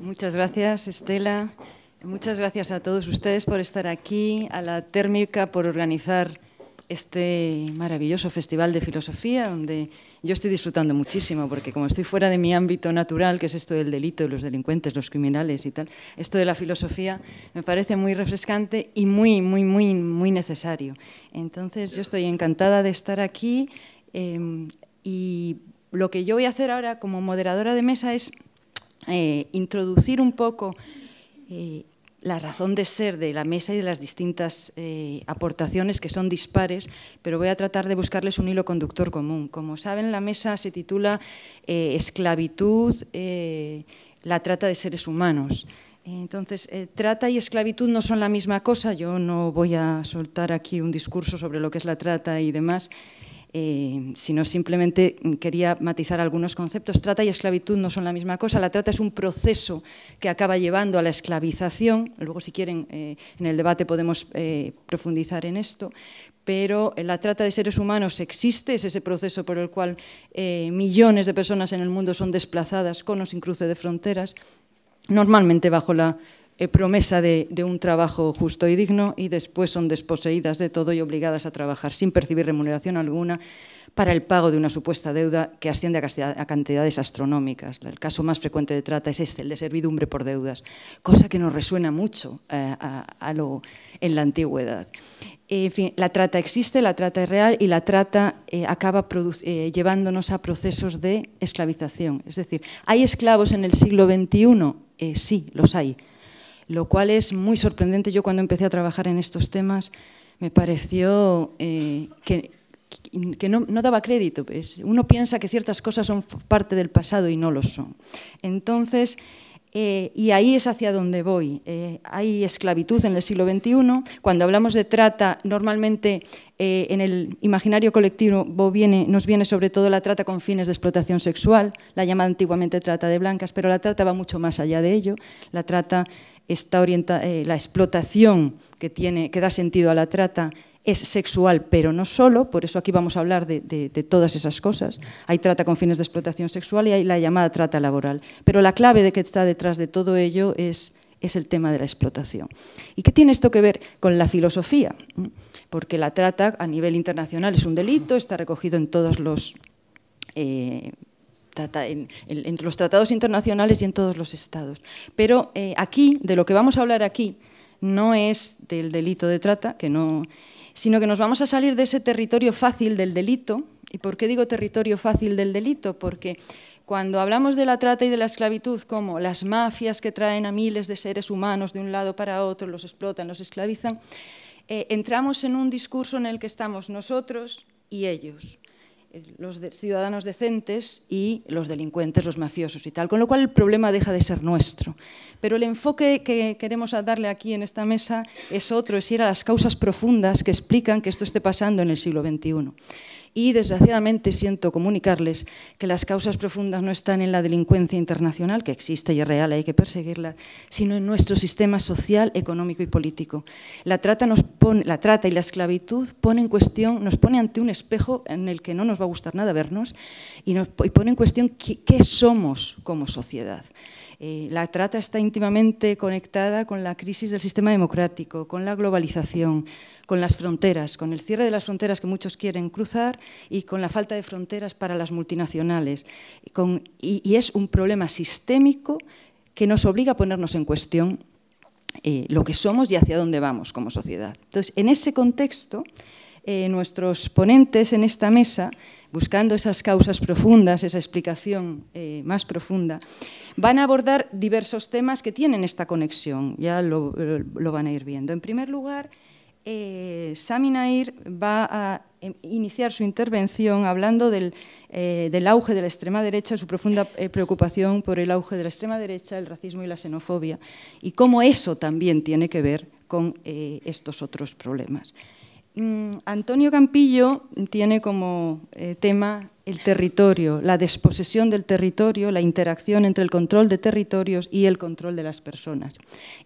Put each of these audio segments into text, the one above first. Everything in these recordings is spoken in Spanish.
Muchas gracias, Estela. Muchas gracias a todos ustedes por estar aquí, a la Térmica por organizar este maravilloso festival de filosofía, donde yo estoy disfrutando muchísimo, porque como estoy fuera de mi ámbito natural, que es esto del delito, los delincuentes, los criminales y tal, esto de la filosofía me parece muy refrescante y muy, muy, muy, muy necesario. Entonces yo estoy encantada de estar aquí eh, y lo que yo voy a hacer ahora como moderadora de mesa es eh, introducir un poco eh, la razón de ser de la mesa y de las distintas eh, aportaciones que son dispares, pero voy a tratar de buscarles un hilo conductor común. Como saben, la mesa se titula Esclavitud, la trata de seres humanos. Entonces, trata y esclavitud no son la misma cosa. Yo no voy a soltar aquí un discurso sobre lo que es la trata y demás. Eh, sino simplemente quería matizar algunos conceptos. Trata y esclavitud no son la misma cosa, la trata es un proceso que acaba llevando a la esclavización, luego si quieren eh, en el debate podemos eh, profundizar en esto, pero la trata de seres humanos existe, es ese proceso por el cual millones de personas en el mundo son desplazadas con o sin cruce de fronteras, normalmente bajo la eh, promesa de, un trabajo justo y digno y después son desposeídas de todo y obligadas a trabajar sin percibir remuneración alguna para el pago de una supuesta deuda que asciende a, cantidades astronómicas. El caso más frecuente de trata es este, el de servidumbre por deudas, cosa que nos resuena mucho eh, en la antigüedad. en fin, la trata existe, la trata es real y la trata eh, acaba llevándonos a procesos de esclavización. Es decir, ¿hay esclavos en el siglo XXI? sí, los hay lo cual es muy sorprendente. Yo cuando empecé a trabajar en estos temas me pareció eh, que, no, no, daba crédito. Uno piensa que ciertas cosas son parte del pasado y no lo son. Entonces, eh, y ahí es hacia donde voy. Eh, hay esclavitud en el siglo XXI. Cuando hablamos de trata, normalmente eh, en el imaginario colectivo nos viene sobre todo la trata con fines de explotación sexual, la llamada antiguamente trata de blancas, pero la trata va mucho más allá de ello. La trata está orienta la explotación que, tiene, que da sentido a la trata es sexual, pero no solo, por eso aquí vamos a hablar de, todas esas cosas. Hay trata con fines de explotación sexual y hay la llamada trata laboral. Pero la clave de que está detrás de todo ello es, el tema de la explotación. ¿Y qué tiene esto que ver con la filosofía? Porque la trata a nivel internacional es un delito, está recogido en todos los... Eh, entre los tratados internacionales y en todos los estados. Pero eh, aquí, de lo que vamos a hablar aquí, no es del delito de trata, que no, sino que nos vamos a salir de ese territorio fácil del delito. ¿Y por qué digo territorio fácil del delito? Porque cuando hablamos de la trata y de la esclavitud como las mafias que traen a miles de seres humanos de un lado para otro, los explotan, los esclavizan, eh, entramos en un discurso en el que estamos nosotros y ellos los ciudadanos decentes y los delincuentes, los mafiosos y tal. Con lo cual el problema deja de ser nuestro. Pero el enfoque que queremos darle aquí en esta mesa es otro, es ir a las causas profundas que explican que esto esté pasando en el siglo XXI y desgraciadamente siento comunicarles que las causas profundas no están en la delincuencia internacional, que existe y es real, hay que perseguirla, sino en nuestro sistema social, económico y político. La trata, y la esclavitud pone en cuestión, nos pone ante un espejo en el que no nos va a gustar nada vernos y, nos, pone en cuestión qué somos como sociedad. Eh, la trata está íntimamente conectada con la crisis del sistema democrático, con la globalización, con las fronteras, con el cierre de las fronteras que muchos quieren cruzar y con la falta de fronteras para las multinacionales. y, es un problema sistémico que nos obliga a ponernos en cuestión eh, lo que somos y hacia dónde vamos como sociedad. Entonces, en ese contexto, eh, nuestros ponentes en esta mesa buscando esas causas profundas, esa explicación eh, más profunda, van a abordar diversos temas que tienen esta conexión, ya lo, van a ir viendo. En primer lugar, eh, Nair va a em, iniciar su intervención hablando eh, del, auge de la extrema derecha, su profunda eh, preocupación por el auge de la extrema derecha, el racismo y la xenofobia, y cómo eso también tiene que ver con estos otros problemas. Mm, Antonio Campillo tiene como eh, tema el territorio, la desposesión del territorio, la interacción entre el control de territorios y el control de las personas.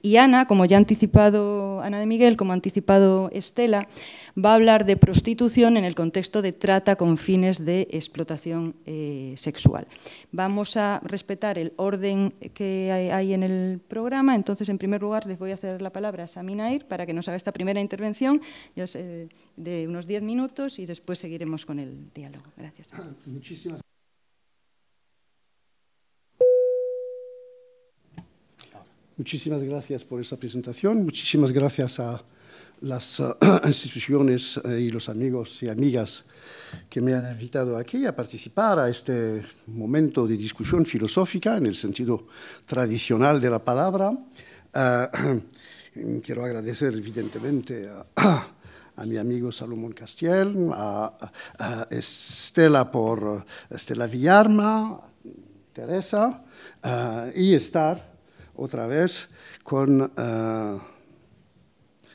Y Ana, como ya ha anticipado Ana de Miguel, como ha anticipado Estela, va a hablar de prostitución en el contexto de trata con fines de explotación eh, sexual. Vamos a respetar el orden que hay en el programa, entonces en primer lugar les voy a ceder la palabra a Saminair para que nos haga esta primera intervención. Yo de unos diez minutos y después seguiremos con el diálogo. Gracias. Muchísimas Muchísimas gracias por esta presentación, muchísimas gracias a las eh, instituciones eh, y los amigos y amigas que me han invitado aquí a participar a este momento de discusión filosófica en el sentido tradicional de la palabra. Eh, quiero agradecer evidentemente a a mi amigo Salomón Castiel, a, Estela, por, Estela Villarma, Teresa, eh, y estar otra vez con eh,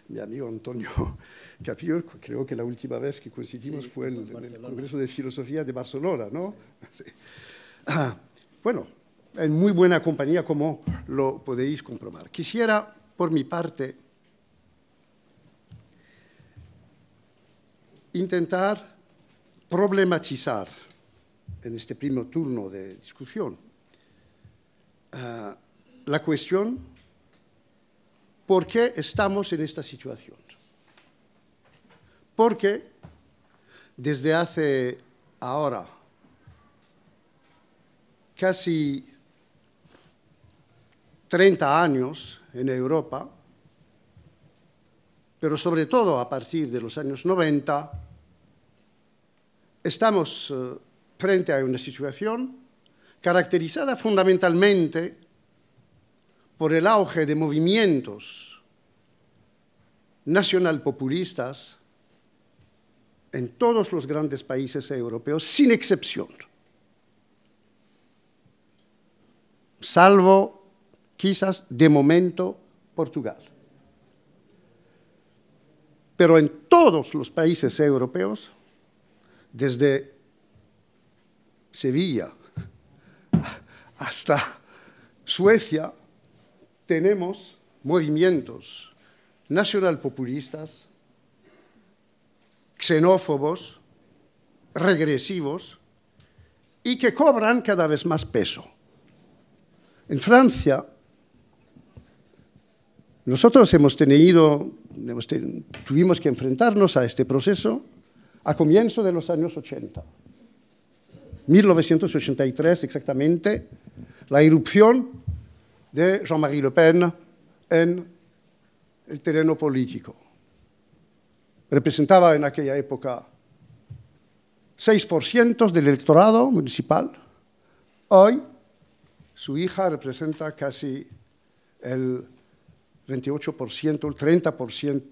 mi amigo Antonio Capillo. Creo que la última vez que coincidimos fue en, el Congreso de Filosofía de Barcelona, ¿no? Ah, bueno, en muy buena compañía, como lo podéis comprobar. Quisiera, por mi parte, intentar problematizar en este primer turno de discusión eh, la cuestión por qué estamos en esta situación. Porque desde hace ahora casi 30 años en Europa, pero sobre todo a partir de los años 90, estamos eh, frente a una situación caracterizada fundamentalmente por el auge de movimientos nacional populistas en todos los grandes países europeos, sin excepción, salvo quizás de momento Portugal. Pero en todos los países europeos, desde Sevilla hasta Suecia, tenemos movimientos populistas, xenófobos, regresivos, y que cobran cada vez más peso. En Francia, nosotros hemos tenido tuvimos que enfrentarnos a este proceso a comienzo de los años 80. 1983 exactamente, la irrupción de Jean-Marie Le Pen en el terreno político. Representaba en aquella época 6% del electorado municipal. Hoy su hija representa casi el 28%, el 30%,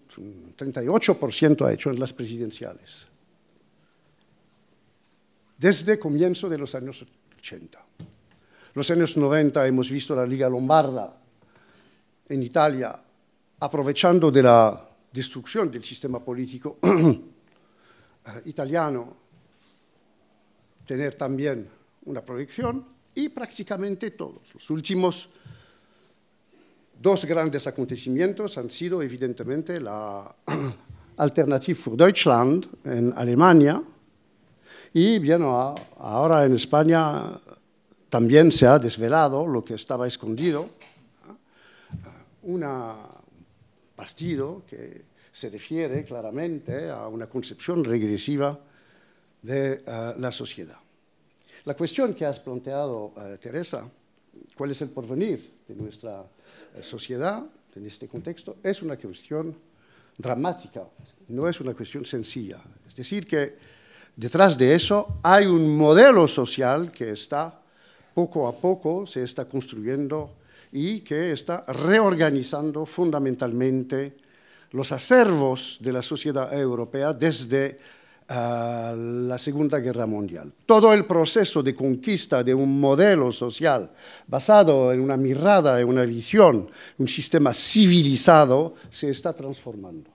38% ha hecho en las presidenciales. Desde comienzo de los años 80. Los años 90 hemos visto la Liga Lombarda en Italia, aprovechando de la destrucción del sistema político italiano, tener también una proyección y prácticamente todos los últimos Dos grandes acontecimientos han sido evidentemente la Alternative für Deutschland en Alemania y bien, ahora en España también se ha desvelado lo que estaba escondido, un partido que se refiere claramente a una concepción regresiva de eh, la sociedad. La cuestión que has planteado, eh, Teresa, ¿cuál es el porvenir de nuestra sociedad, en este contexto, es una cuestión dramática, no es una cuestión sencilla. Es decir, que detrás de eso hay un modelo social que está poco a poco, se está construyendo y que está reorganizando fundamentalmente los acervos de la sociedad europea desde a la Segunda Guerra Mundial. Todo el proceso de conquista de un modelo social basado en una mirada, en una visión, un sistema civilizado, se está transformando.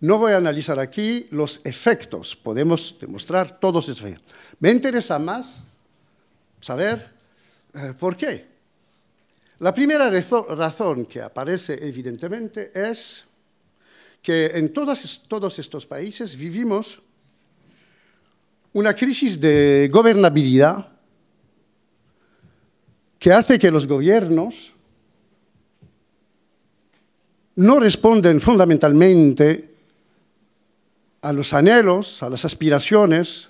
No voy a analizar aquí los efectos, podemos demostrar todos estos efectos. Me interesa más saber eh, por qué. La primera razón que aparece evidentemente es que en todos estos países vivimos una crisis de gobernabilidad que hace que los gobiernos no responden fundamentalmente a los anhelos, a las aspiraciones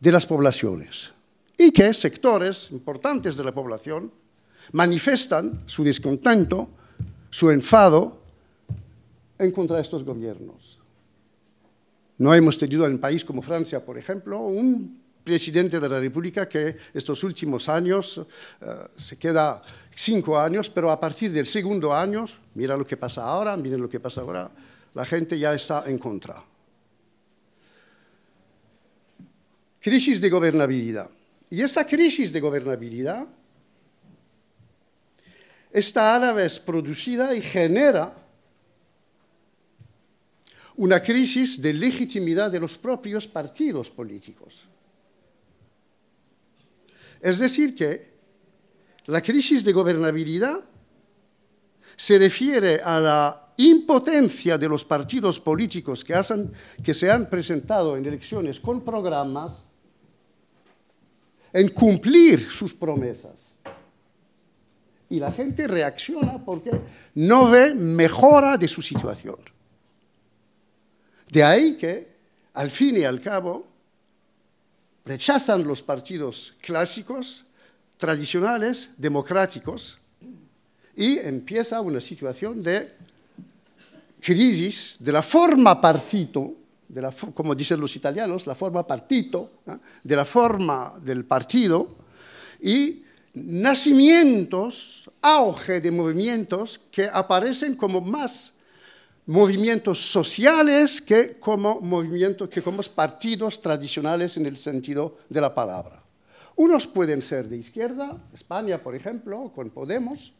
de las poblaciones y que sectores importantes de la población manifiestan su descontento, su enfado en contra de estos gobiernos. No hemos tenido en un país como Francia, por ejemplo, un presidente de la República que estos últimos años eh, se queda cinco años, pero a partir del segundo año, mira lo que pasa ahora, miren lo que pasa ahora, la gente ya está en contra. Crisis de gobernabilidad. Y esa crisis de gobernabilidad está a la vez producida y genera una crisis de legitimidad de los propios partidos políticos. Es decir, que la crisis de gobernabilidad se refiere a la impotencia de los partidos políticos que, se han presentado en elecciones con programas en cumplir sus promesas. Y la gente reacciona porque no ve mejora de su situación. De ahí que, al fin y al cabo, rechazan los partidos clásicos, tradicionales, democráticos, y empieza una situación de crisis de la forma partito, como dicen los italianos, la forma partito, ¿eh? de la forma del partido, y nacimientos, auge de movimientos que aparecen como más movimientos sociales que como, movimientos, que como partidos tradicionales en el sentido de la palabra. Unos pueden ser de izquierda, España, por ejemplo, con Podemos,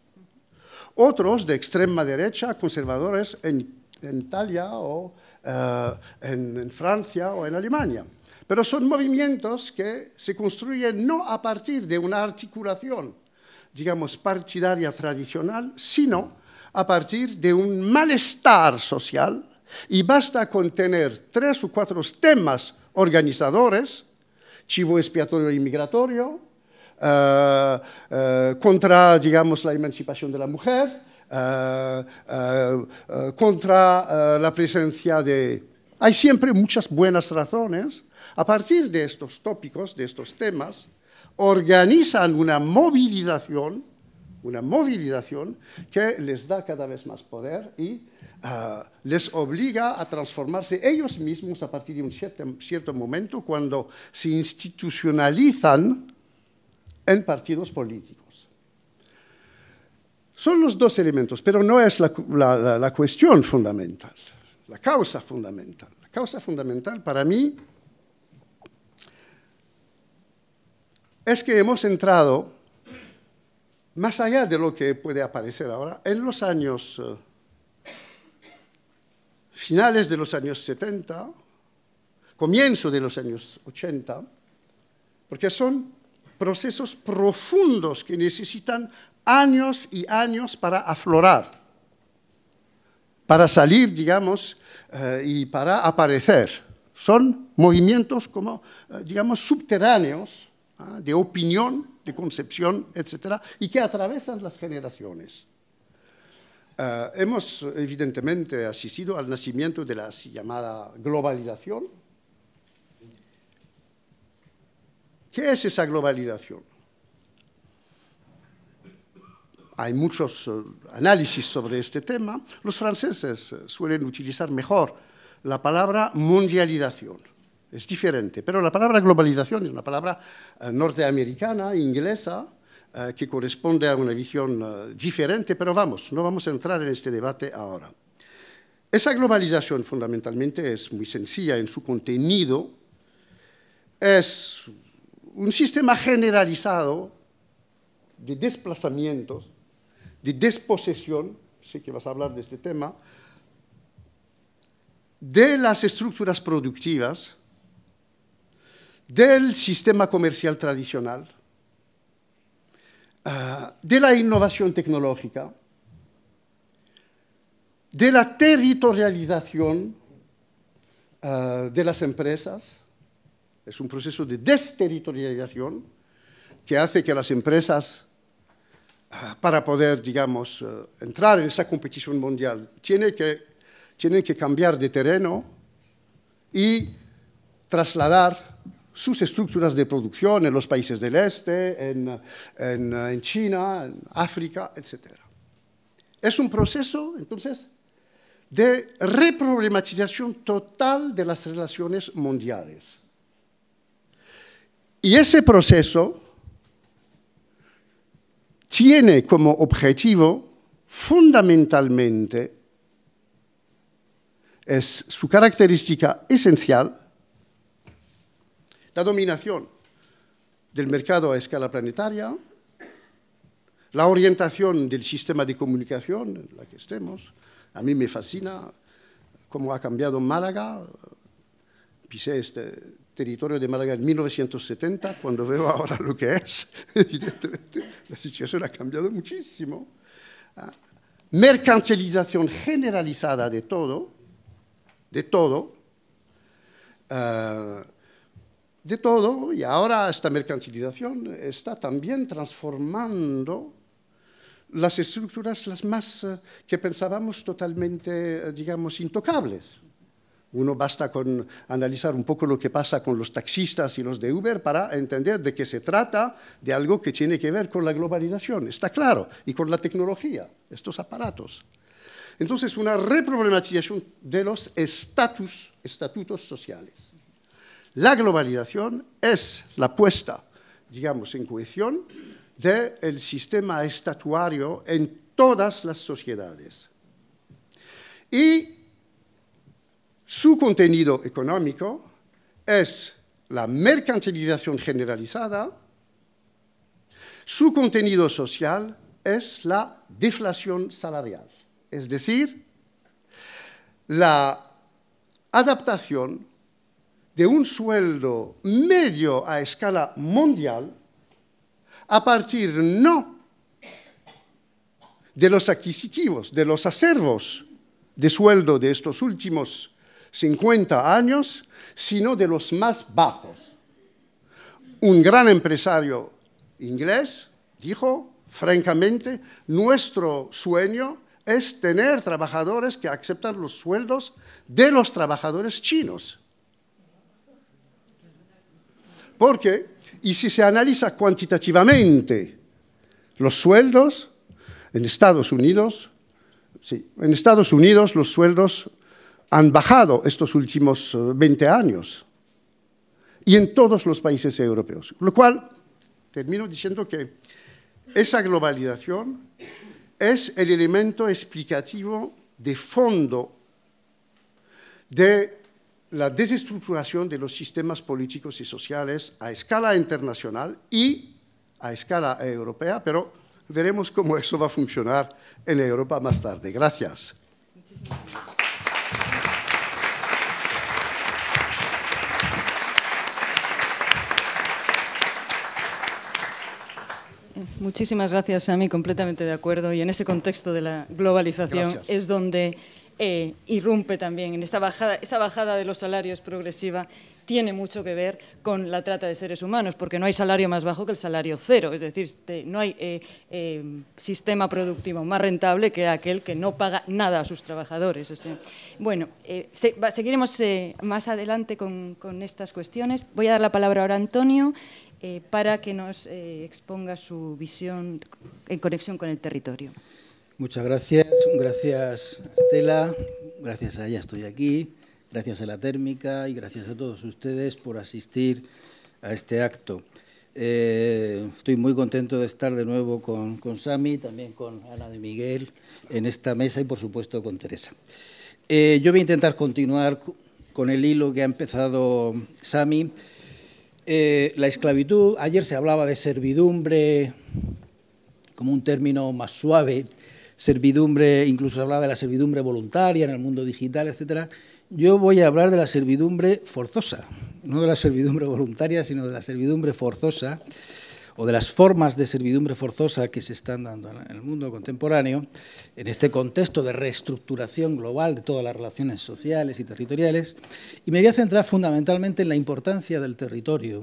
otros de extrema derecha, conservadores en, Italia o eh, en Francia o en Alemania. Pero son movimientos que se construyen no a partir de una articulación, digamos, partidaria tradicional, sino a partir de un malestar social y basta con tener tres o cuatro temas organizadores, chivo expiatorio y e migratorio, eh, eh, contra, digamos, la emancipación de la mujer, eh, contra la presencia de... Hay siempre muchas buenas razones. A partir de estos tópicos, de estos temas, organizan una movilización una movilización que les da cada vez más poder y ah, les obliga a transformarse ellos mismos a partir de un cierto, momento cuando se institucionalizan en partidos políticos. Son los dos elementos, pero no es la, la, cuestión fundamental, la causa fundamental. La causa fundamental para mí es que hemos entrado más allá de lo que puede aparecer ahora, en los años eh, finales de los años 70, comienzo de los años 80, porque son procesos profundos que necesitan años y años para aflorar, para salir, digamos, eh, y para aparecer. Son movimientos como, eh, digamos, subterráneos, ah, de opinión, de concepción, etcétera, y que atravesan las generaciones. Eh, hemos evidentemente asistido al nacimiento de la así llamada globalización. ¿Qué es esa globalización? Hay muchos eh, análisis sobre este tema. Los franceses eh, suelen utilizar mejor la palabra mundialización es diferente. Pero la palabra globalización es una palabra eh, norteamericana, inglesa, eh, que corresponde a una visión eh, diferente, pero vamos, no vamos a entrar en este debate ahora. Esa globalización fundamentalmente es muy sencilla en su contenido, es un sistema generalizado de desplazamientos, de desposesión, sé que vas a hablar de este tema, de las estructuras productivas del sistema comercial tradicional, ah, de la innovación tecnológica, de la territorialización ah, de las empresas. Es un proceso de desterritorialización que hace que las empresas, ah, para poder, digamos, entrar en esa competición mundial, que, tienen que cambiar de terreno y trasladar sus estructuras de producción en los países del este, en, China, en África, etc. Es un proceso, entonces, de reproblematización total de las relaciones mundiales. Y ese proceso tiene como objetivo fundamentalmente, es su característica esencial, la dominación del mercado a escala planetaria, la orientación del sistema de comunicación en la que estemos. A mí me fascina cómo ha cambiado Málaga. Pisé este territorio de Málaga en 1970, cuando veo ahora lo que es, evidentemente la situación ha cambiado muchísimo. Ah, mercantilización generalizada de todo, de todo. Ah, de todo, y ahora esta mercantilización está también transformando las estructuras las más eh, que pensábamos totalmente, eh, digamos, intocables. Uno basta con analizar un poco lo que pasa con los taxistas y los de Uber para entender de qué se trata de algo que tiene que ver con la globalización, está claro, y con la tecnología, estos aparatos. Entonces, una reproblematización de los estatus, estatutos sociales. La globalización es la puesta, digamos, en cohesión del sistema estatuario en todas las sociedades. Y su contenido económico es la mercantilización generalizada, su contenido social es la deflación salarial, es decir, la adaptación de un sueldo medio a escala mundial a partir no de los adquisitivos, de los acervos de sueldo de estos últimos 50 años, sino de los más bajos. Un gran empresario inglés dijo, francamente, nuestro sueño es tener trabajadores que aceptan los sueldos de los trabajadores chinos. Porque, y si se analiza cuantitativamente los sueldos en Estados Unidos, sí, en Estados Unidos los sueldos han bajado estos últimos 20 eh, años y en todos los países europeos. Lo cual, termino diciendo que esa globalización es el elemento explicativo de fondo de la desestructuración de los sistemas políticos y sociales a escala internacional y a escala europea, pero veremos cómo eso va a funcionar en Europa más tarde. Gracias. Eh, muchísimas gracias. Muchísimas Sami, completamente de acuerdo. Y en ese contexto de la globalización es donde eh, irrumpe también en esa bajada, esa bajada de los salarios progresiva tiene mucho que ver con la trata de seres humanos, porque no hay salario más bajo que el salario cero, es decir, no hay eh, eh, sistema productivo más rentable que aquel que no paga nada a sus trabajadores. bueno, seguiremos más adelante con, estas cuestiones. Voy a dar la palabra ahora a Antonio para que nos exponga su visión en conexión con el territorio. Muchas gracias. Gracias, Estela. Gracias a ella estoy aquí. Gracias a la térmica y gracias a todos ustedes por asistir a este acto. Eh, estoy muy contento de estar de nuevo con, con Sami, también con Ana de Miguel en esta mesa y, por supuesto, con Teresa. Eh, yo voy a intentar continuar con el hilo que ha empezado Sami. Eh, la esclavitud, ayer se hablaba de servidumbre como un término más suave, servidumbre, incluso se hablaba de la servidumbre voluntaria en el mundo digital, etcétera. Yo voy a hablar de la servidumbre forzosa, no de la servidumbre voluntaria, sino de la servidumbre forzosa o de las formas de servidumbre forzosa que se están dando en el mundo contemporáneo, en este contexto de reestructuración global de todas las relaciones sociales y territoriales, y me voy a centrar fundamentalmente en la importancia del territorio.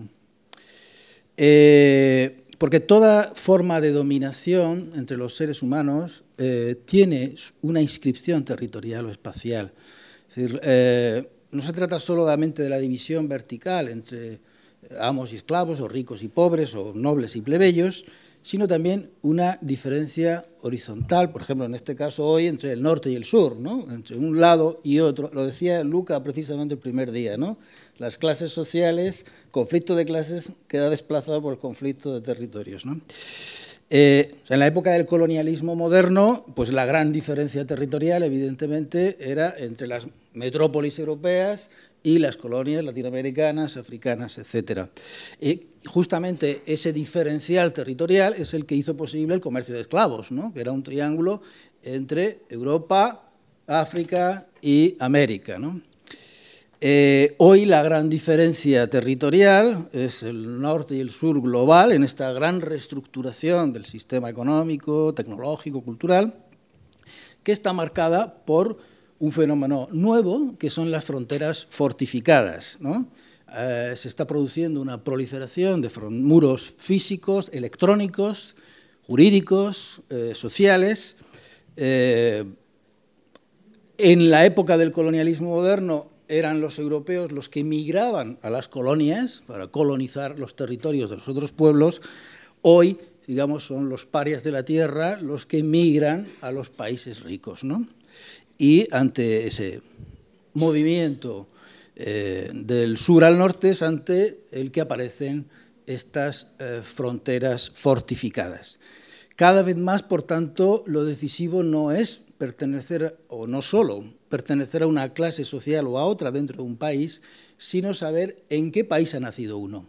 Eh, porque toda forma de dominación entre los seres humanos eh, tiene una inscripción territorial o espacial. Eh, no se trata solamente de la división vertical entre amos y esclavos, o ricos y pobres, o nobles y plebeyos, sino también una diferencia horizontal, por ejemplo, en este caso hoy, entre el norte y el sur, entre un lado y otro. Lo decía Luca precisamente el primer día, ¿no? las clases sociales, conflicto de clases queda desplazado por el conflicto de territorios. ¿no? Eh, en la época del colonialismo moderno, pues la gran diferencia territorial, evidentemente, era entre las metrópolis europeas y las colonias latinoamericanas, africanas, etc. Y eh, justamente ese diferencial territorial es el que hizo posible el comercio de esclavos, que era un triángulo entre Europa, África y América. Eh, hoy la gran diferencia territorial es el norte y el sur global en esta gran reestructuración del sistema económico, tecnológico, cultural, que está marcada por un fenómeno nuevo que son las fronteras fortificadas. Eh, se está produciendo una proliferación de muros físicos, electrónicos, jurídicos, eh, sociales. Eh, en la época del colonialismo moderno eran los europeos los que migraban a las colonias para colonizar los territorios de los otros pueblos. Hoy, digamos, son los parias de la tierra los que migran a los países ricos. ¿no? y ante ese movimiento eh, del sur al norte es ante el que aparecen estas eh, fronteras fortificadas. Cada vez más, por tanto, lo decisivo no es pertenecer, o no solo pertenecer a una clase social o a otra dentro de un país, sino saber en qué país ha nacido uno,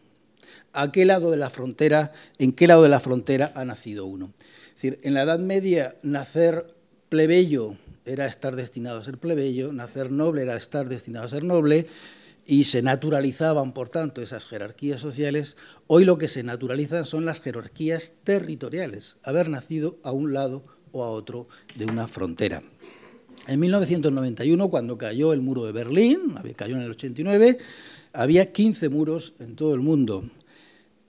a qué lado de la frontera, en qué lado de la frontera ha nacido uno. Es decir, en la Edad Media nacer plebeyo era estar destinado a ser plebeyo, nacer noble era estar destinado a ser noble, y se naturalizaban, por tanto, esas jerarquías sociales, hoy lo que se naturalizan son las jerarquías territoriales, haber nacido a un lado o a otro de una frontera. En 1991, cuando cayó el muro de Berlín, cayó en el 89, había 15 muros en todo el mundo.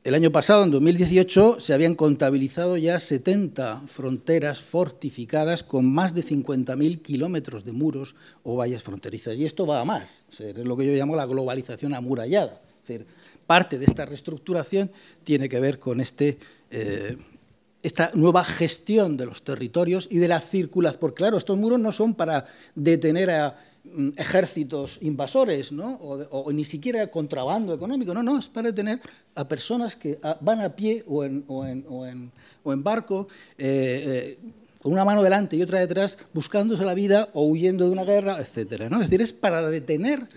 El año pasado, en 2018, se habían contabilizado ya 70 fronteras fortificadas con más de 50.000 kilómetros de muros o vallas fronterizas. Y esto va a más, es lo que yo llamo la globalización amurallada. parte de esta reestructuración tiene que ver con este, eh, esta nueva gestión de los territorios y de la circulación. Por claro, estos muros no son para detener a Mm, ejércitos invasores, O, ni siquiera contrabando económico. No, no, es para detener a personas que ah, van a pie o en, barco, eh, eh, con una mano delante y otra detrás, buscándose la vida o huyendo de una guerra, etc. Es decir, es para detener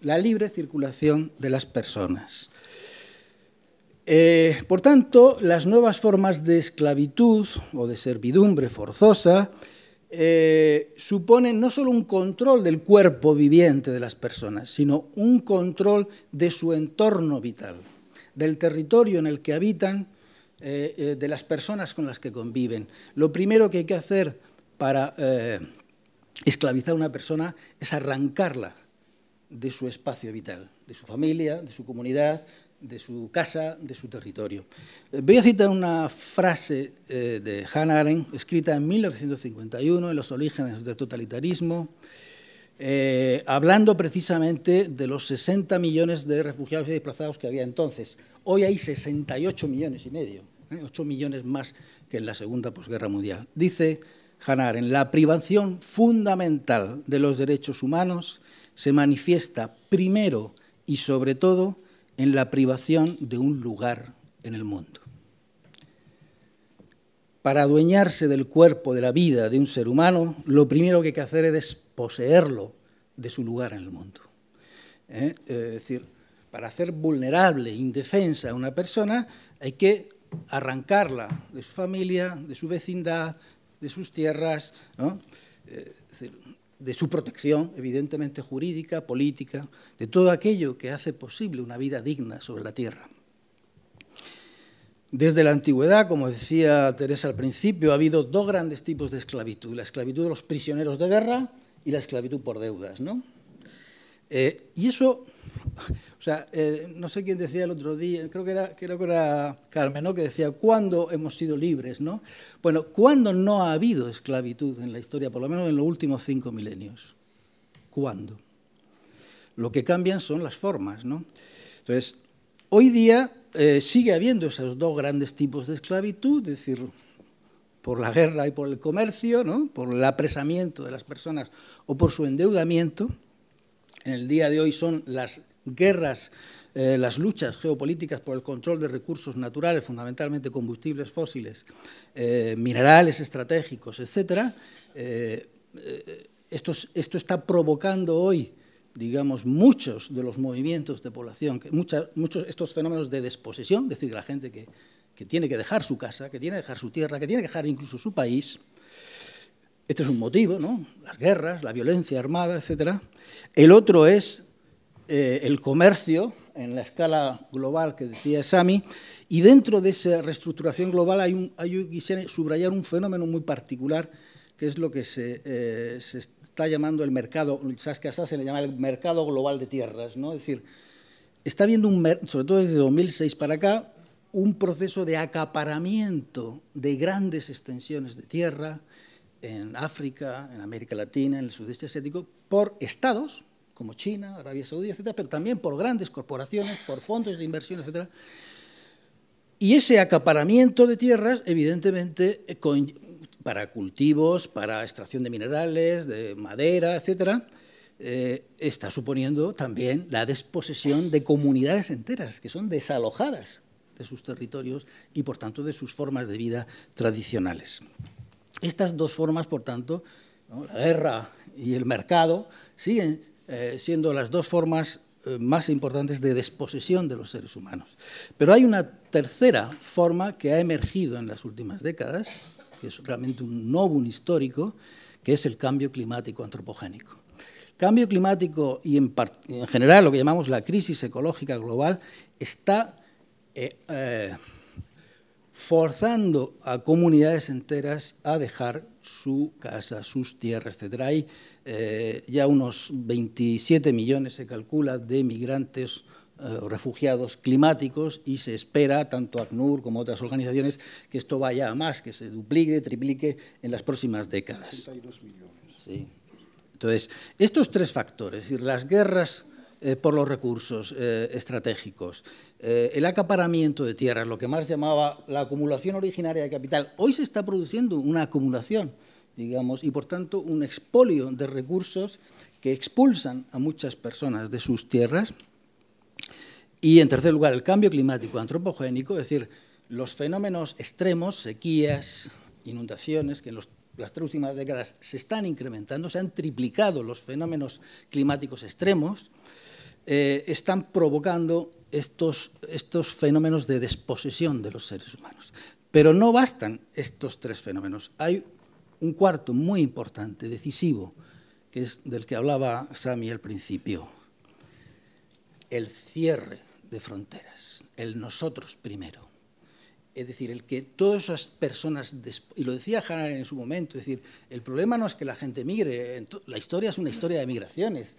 la libre circulación de las personas. Eh, por tanto, las nuevas formas de esclavitud o de servidumbre forzosa eh, supone no solo un control del cuerpo viviente de las personas, sino un control de su entorno vital, del territorio en el que habitan, eh, eh, de las personas con las que conviven. Lo primero que hay que hacer para esclavizar a una persona es arrancarla de su espacio vital, de su familia, de su comunidad, de su casa, de su territorio. Eh, voy a citar una frase eh, de Hannah Arendt, escrita en 1951, en los orígenes del totalitarismo, eh, hablando precisamente de los 60 millones de refugiados y desplazados que había entonces. Hoy hay 68 millones y medio, 8 millones más que en la Segunda Posguerra Mundial. Dice Hannah Arendt, la privación fundamental de los derechos humanos se manifiesta primero y sobre todo en la privación de un lugar en el mundo. Para adueñarse del cuerpo, de la vida de un ser humano, lo primero que hay que hacer es poseerlo de su lugar en el mundo. ¿eh? Es decir, para hacer vulnerable, e indefensa a una persona, hay que arrancarla de su familia, de su vecindad, de sus tierras. Eh, de su protección, evidentemente jurídica, política, de todo aquello que hace posible una vida digna sobre la tierra. Desde la antigüedad, como decía Teresa al principio, ha habido dos grandes tipos de esclavitud, la esclavitud de los prisioneros de guerra y la esclavitud por deudas. ¿no? Eh, y eso O sea, eh, no sé quién decía el otro día, creo que era, Carmen, ¿no? que decía, ¿cuándo hemos sido libres? ¿no? Bueno, ¿cuándo no ha habido esclavitud en la historia, por lo menos en los últimos cinco milenios? ¿Cuándo? Lo que cambian son las formas. ¿no? Entonces, hoy día eh, sigue habiendo esos dos grandes tipos de esclavitud, es decir, por la guerra y por el comercio, ¿no? por el apresamiento de las personas o por su endeudamiento. En el día de hoy son las guerras, eh, las luchas geopolíticas por el control de recursos naturales, fundamentalmente combustibles fósiles, eh, minerales estratégicos, etc., eh, esto, esto, está provocando hoy, digamos, muchos de los movimientos de población, que mucha, muchos estos fenómenos de desposesión, es decir, la gente que, que tiene que dejar su casa, que tiene que dejar su tierra, que tiene que dejar incluso su país, este es un motivo, ¿no? Las guerras, la violencia armada, etc. El otro es eh, el comercio en la escala global que decía Sami, y dentro de esa reestructuración global hay un, quisiera subrayar un fenómeno muy particular, que es lo que se, eh, está llamando el mercado, Saskia qué? se le llama el mercado global de tierras, ¿no? es decir, está habiendo, un, sobre todo desde 2006 para acá, un proceso de acaparamiento de grandes extensiones de tierra en África, en América Latina, en el sudeste asiático, por estados como China, Arabia Saudí, etcétera, pero también por grandes corporaciones, por fondos de inversión, etcétera. Y ese acaparamiento de tierras, evidentemente, eh, para cultivos, para extracción de minerales, de madera, etcétera, eh, está suponiendo también la desposesión de comunidades enteras que son desalojadas de sus territorios y, por tanto, de sus formas de vida tradicionales. Estas dos formas, por tanto, la guerra y el mercado, siguen eh, siendo las dos formas eh, más importantes de desposesión de los seres humanos. Pero hay una tercera forma que ha emergido en las últimas décadas, que es realmente un novum histórico, que es el cambio climático antropogénico. Cambio climático y en, general lo que llamamos la crisis ecológica global está eh, forzando a comunidades enteras a dejar su casa, sus tierras, etc. Hay eh, ya unos 27 millones, se calcula, de migrantes eh, o refugiados climáticos y se espera, tanto ACNUR como otras organizaciones, que esto vaya a más, que se duplique, triplique en las próximas décadas. Entonces, estos tres factores, es decir, las guerras eh, por los recursos eh, estratégicos, eh, el acaparamiento de tierras, lo que más llamaba la acumulación originaria de capital. Hoy se está produciendo una acumulación, digamos, y por tanto un expolio de recursos que expulsan a muchas personas de sus tierras. Y en tercer lugar, el cambio climático antropogénico, es decir, los fenómenos extremos, sequías, inundaciones, que en las tres últimas décadas se están incrementando, se han triplicado los fenómenos climáticos extremos eh, están provocando estos, estos fenómenos de desposesión de los seres humanos. Pero no bastan estos tres fenómenos. Hay un cuarto muy importante, decisivo, que es del que hablaba Sami al principio. El cierre de fronteras, el nosotros primero. Es decir, el que todas esas personas, y lo decía Hannah en su momento, es decir, el problema no es que la gente migre, la historia es una historia de migraciones,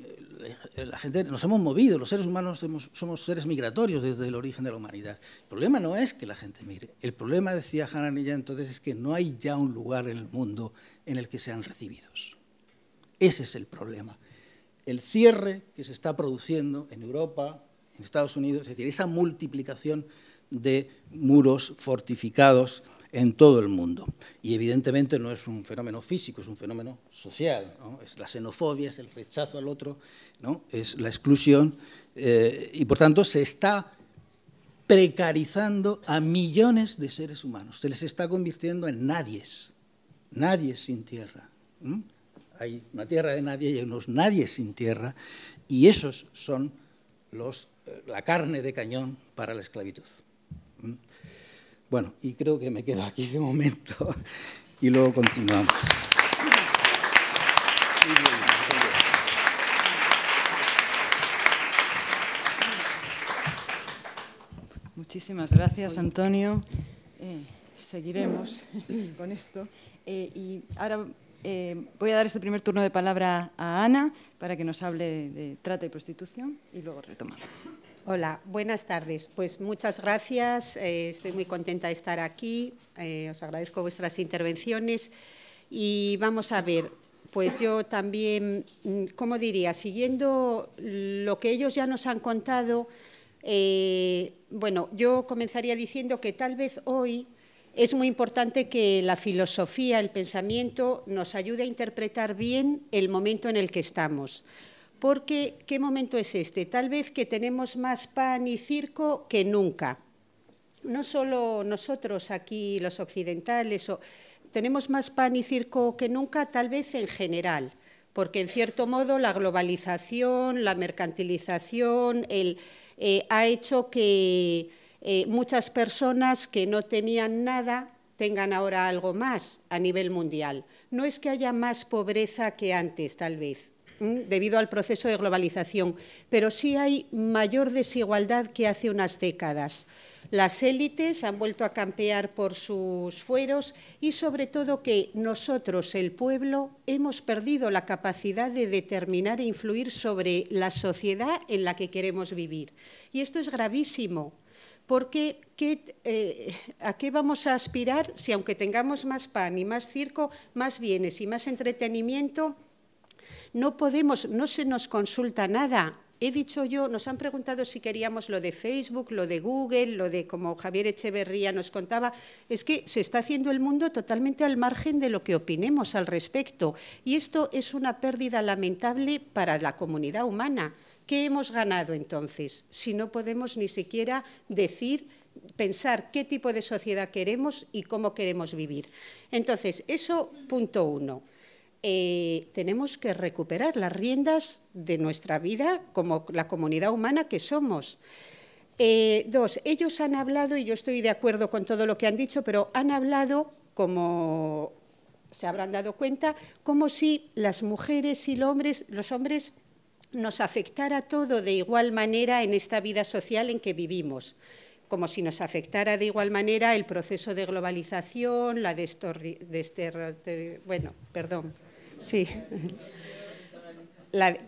eh, la gente, nos hemos movido, los seres humanos somos seres migratorios desde el origen de la humanidad. El problema no es que la gente migre, el problema, decía Hannah entonces, es que no hay ya un lugar en el mundo en el que sean recibidos. Ese es el problema. El cierre que se está produciendo en Europa, en Estados Unidos, es decir, esa multiplicación de muros fortificados, en todo el mundo. Y evidentemente no es un fenómeno físico, es un fenómeno social. Es la xenofobia, es el rechazo al otro, ¿no? es la exclusión. Eh, y por tanto se está precarizando a millones de seres humanos. Se les está convirtiendo en nadies, nadie sin tierra. Hay una tierra de nadie y hay unos nadie sin tierra. Y esos son los, eh, la carne de cañón para la esclavitud. Bueno, y creo que me quedo aquí de momento y luego continuamos. Muchísimas gracias, Antonio. Eh, seguiremos con esto. Eh, y ahora eh, voy a dar este primer turno de palabra a Ana para que nos hable de, trata y prostitución y luego retomamos. Hola, buenas tardes. Pues muchas gracias. Eh, estoy muy contenta de estar aquí. Eh, os agradezco vuestras intervenciones. Y vamos a ver, pues yo también, mm, ¿cómo diría? Siguiendo lo que ellos ya nos han contado, eh, bueno, yo comenzaría diciendo que tal vez hoy es muy importante que la filosofía, el pensamiento, nos ayude a interpretar bien el momento en el que estamos porque ¿qué momento es este? Tal vez que tenemos más pan y circo que nunca. No solo nosotros aquí, los occidentales, tenemos más pan y circo que nunca, tal vez en general, porque en cierto modo la globalización, la mercantilización, eh, ha hecho que eh, muchas personas que no tenían nada tengan ahora algo más a nivel mundial. No es que haya más pobreza que antes, tal vez, Mm, debido al proceso de globalización, pero sí hay mayor desigualdad que hace unas décadas. Las élites han vuelto a campear por sus fueros y sobre todo que nosotros, el pueblo, hemos perdido la capacidad de determinar e influir sobre la sociedad en la que queremos vivir. Y esto es gravísimo. Porque eh, ¿a qué vamos a aspirar si aunque tengamos más pan y más circo, más bienes y más entretenimiento, no podemos, no se nos consulta nada. He dicho yo, nos han preguntado si queríamos lo de Facebook, lo de Google, lo de como Javier Echeverría nos contaba. Es que se está haciendo el mundo totalmente al margen de lo que opinemos al respecto. Y esto es una pérdida lamentable para la comunidad humana. ¿Qué hemos ganado entonces si no podemos ni siquiera decir pensar qué tipo de sociedad queremos y cómo queremos vivir. Entonces, eso punto uno. Eh, tenemos que recuperar las riendas de nuestra vida como la comunidad humana que somos. Eh, dos, ellos han hablado, y yo estoy de acuerdo con todo lo que han dicho, pero han hablado como se habrán dado cuenta, como si las mujeres y los hombres, los hombres nos afectara todo de igual manera en esta vida social en que vivimos como si nos afectara de igual manera el proceso de globalización, la de, bueno, perdón, Sí.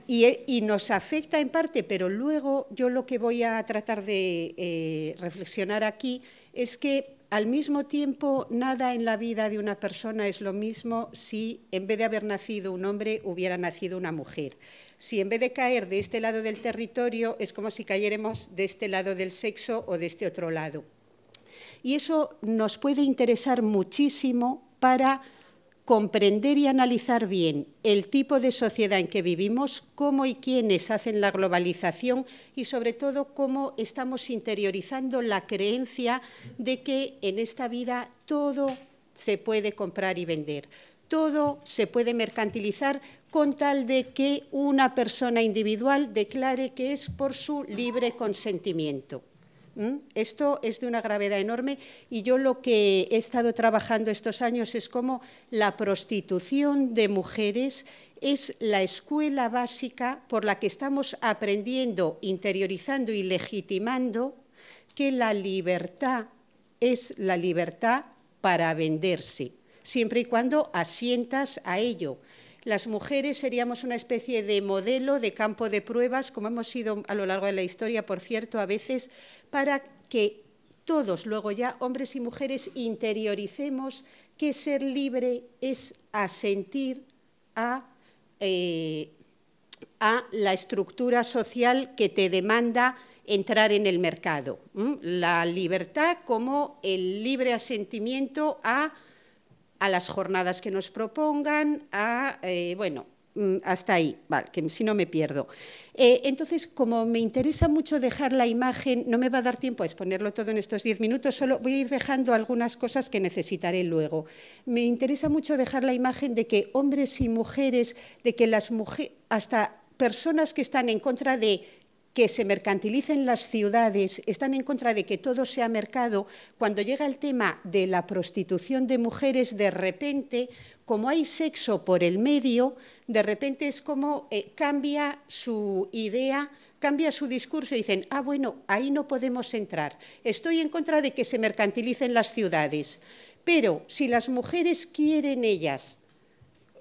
y, nos afecta en parte, pero luego yo lo que voy a tratar de eh, reflexionar aquí es que al mismo tiempo nada en la vida de una persona es lo mismo si en vez de haber nacido un hombre hubiera nacido una mujer. Si en vez de caer de este lado del territorio es como si cayéramos de este lado del sexo o de este otro lado. Y eso nos puede interesar muchísimo para comprender y analizar bien el tipo de sociedad en que vivimos, cómo y quiénes hacen la globalización y, sobre todo, cómo estamos interiorizando la creencia de que en esta vida todo se puede comprar y vender. Todo se puede mercantilizar con tal de que una persona individual declare que es por su libre consentimiento. Esto es de una gravedad enorme y yo lo que he estado trabajando estos años es cómo la prostitución de mujeres es la escuela básica por la que estamos aprendiendo, interiorizando y legitimando que la libertad es la libertad para venderse, siempre y cuando asientas a ello. Las mujeres seríamos una especie de modelo, de campo de pruebas, como hemos sido a lo largo de la historia, por cierto, a veces, para que todos, luego ya hombres y mujeres, interioricemos que ser libre es asentir a, eh, la estructura social que te demanda entrar en el mercado. La libertad como el libre asentimiento a a las jornadas que nos propongan, a, eh, bueno, mm, hasta ahí, vale, que si no me pierdo. Eh, entonces, como me interesa mucho dejar la imagen, no me va a dar tiempo a exponerlo todo en estos diez minutos, solo voy a ir dejando algunas cosas que necesitaré luego. Me interesa mucho dejar la imagen de que hombres y mujeres, de que las mujeres, hasta personas que están en contra de que se mercantilicen las ciudades, están en contra de que todo sea mercado. Cuando llega el tema de la prostitución de mujeres, de repente, como hay sexo por el medio, de repente es como eh, cambia su idea cambia su discurso y dicen, ah, bueno, ahí no podemos entrar. Estoy en contra de que se mercantilicen las ciudades. Pero si las mujeres quieren ellas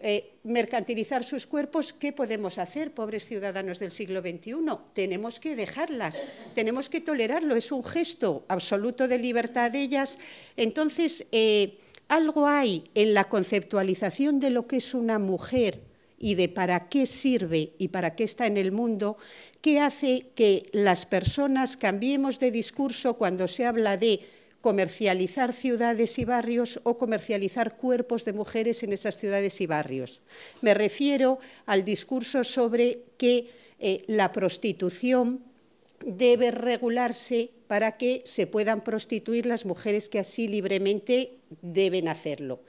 eh, mercantilizar sus cuerpos, ¿qué podemos hacer, pobres ciudadanos del siglo XXI? Tenemos que dejarlas, tenemos que tolerarlo, es un gesto absoluto de libertad de ellas. Entonces, eh, algo hay en la conceptualización de lo que es una mujer y de para qué sirve y para qué está en el mundo, que hace que las personas cambiemos de discurso cuando se habla de comercializar ciudades y barrios o comercializar cuerpos de mujeres en esas ciudades y barrios. Me refiero al discurso sobre que eh, la prostitución debe regularse para que se puedan prostituir las mujeres que así libremente deben hacerlo.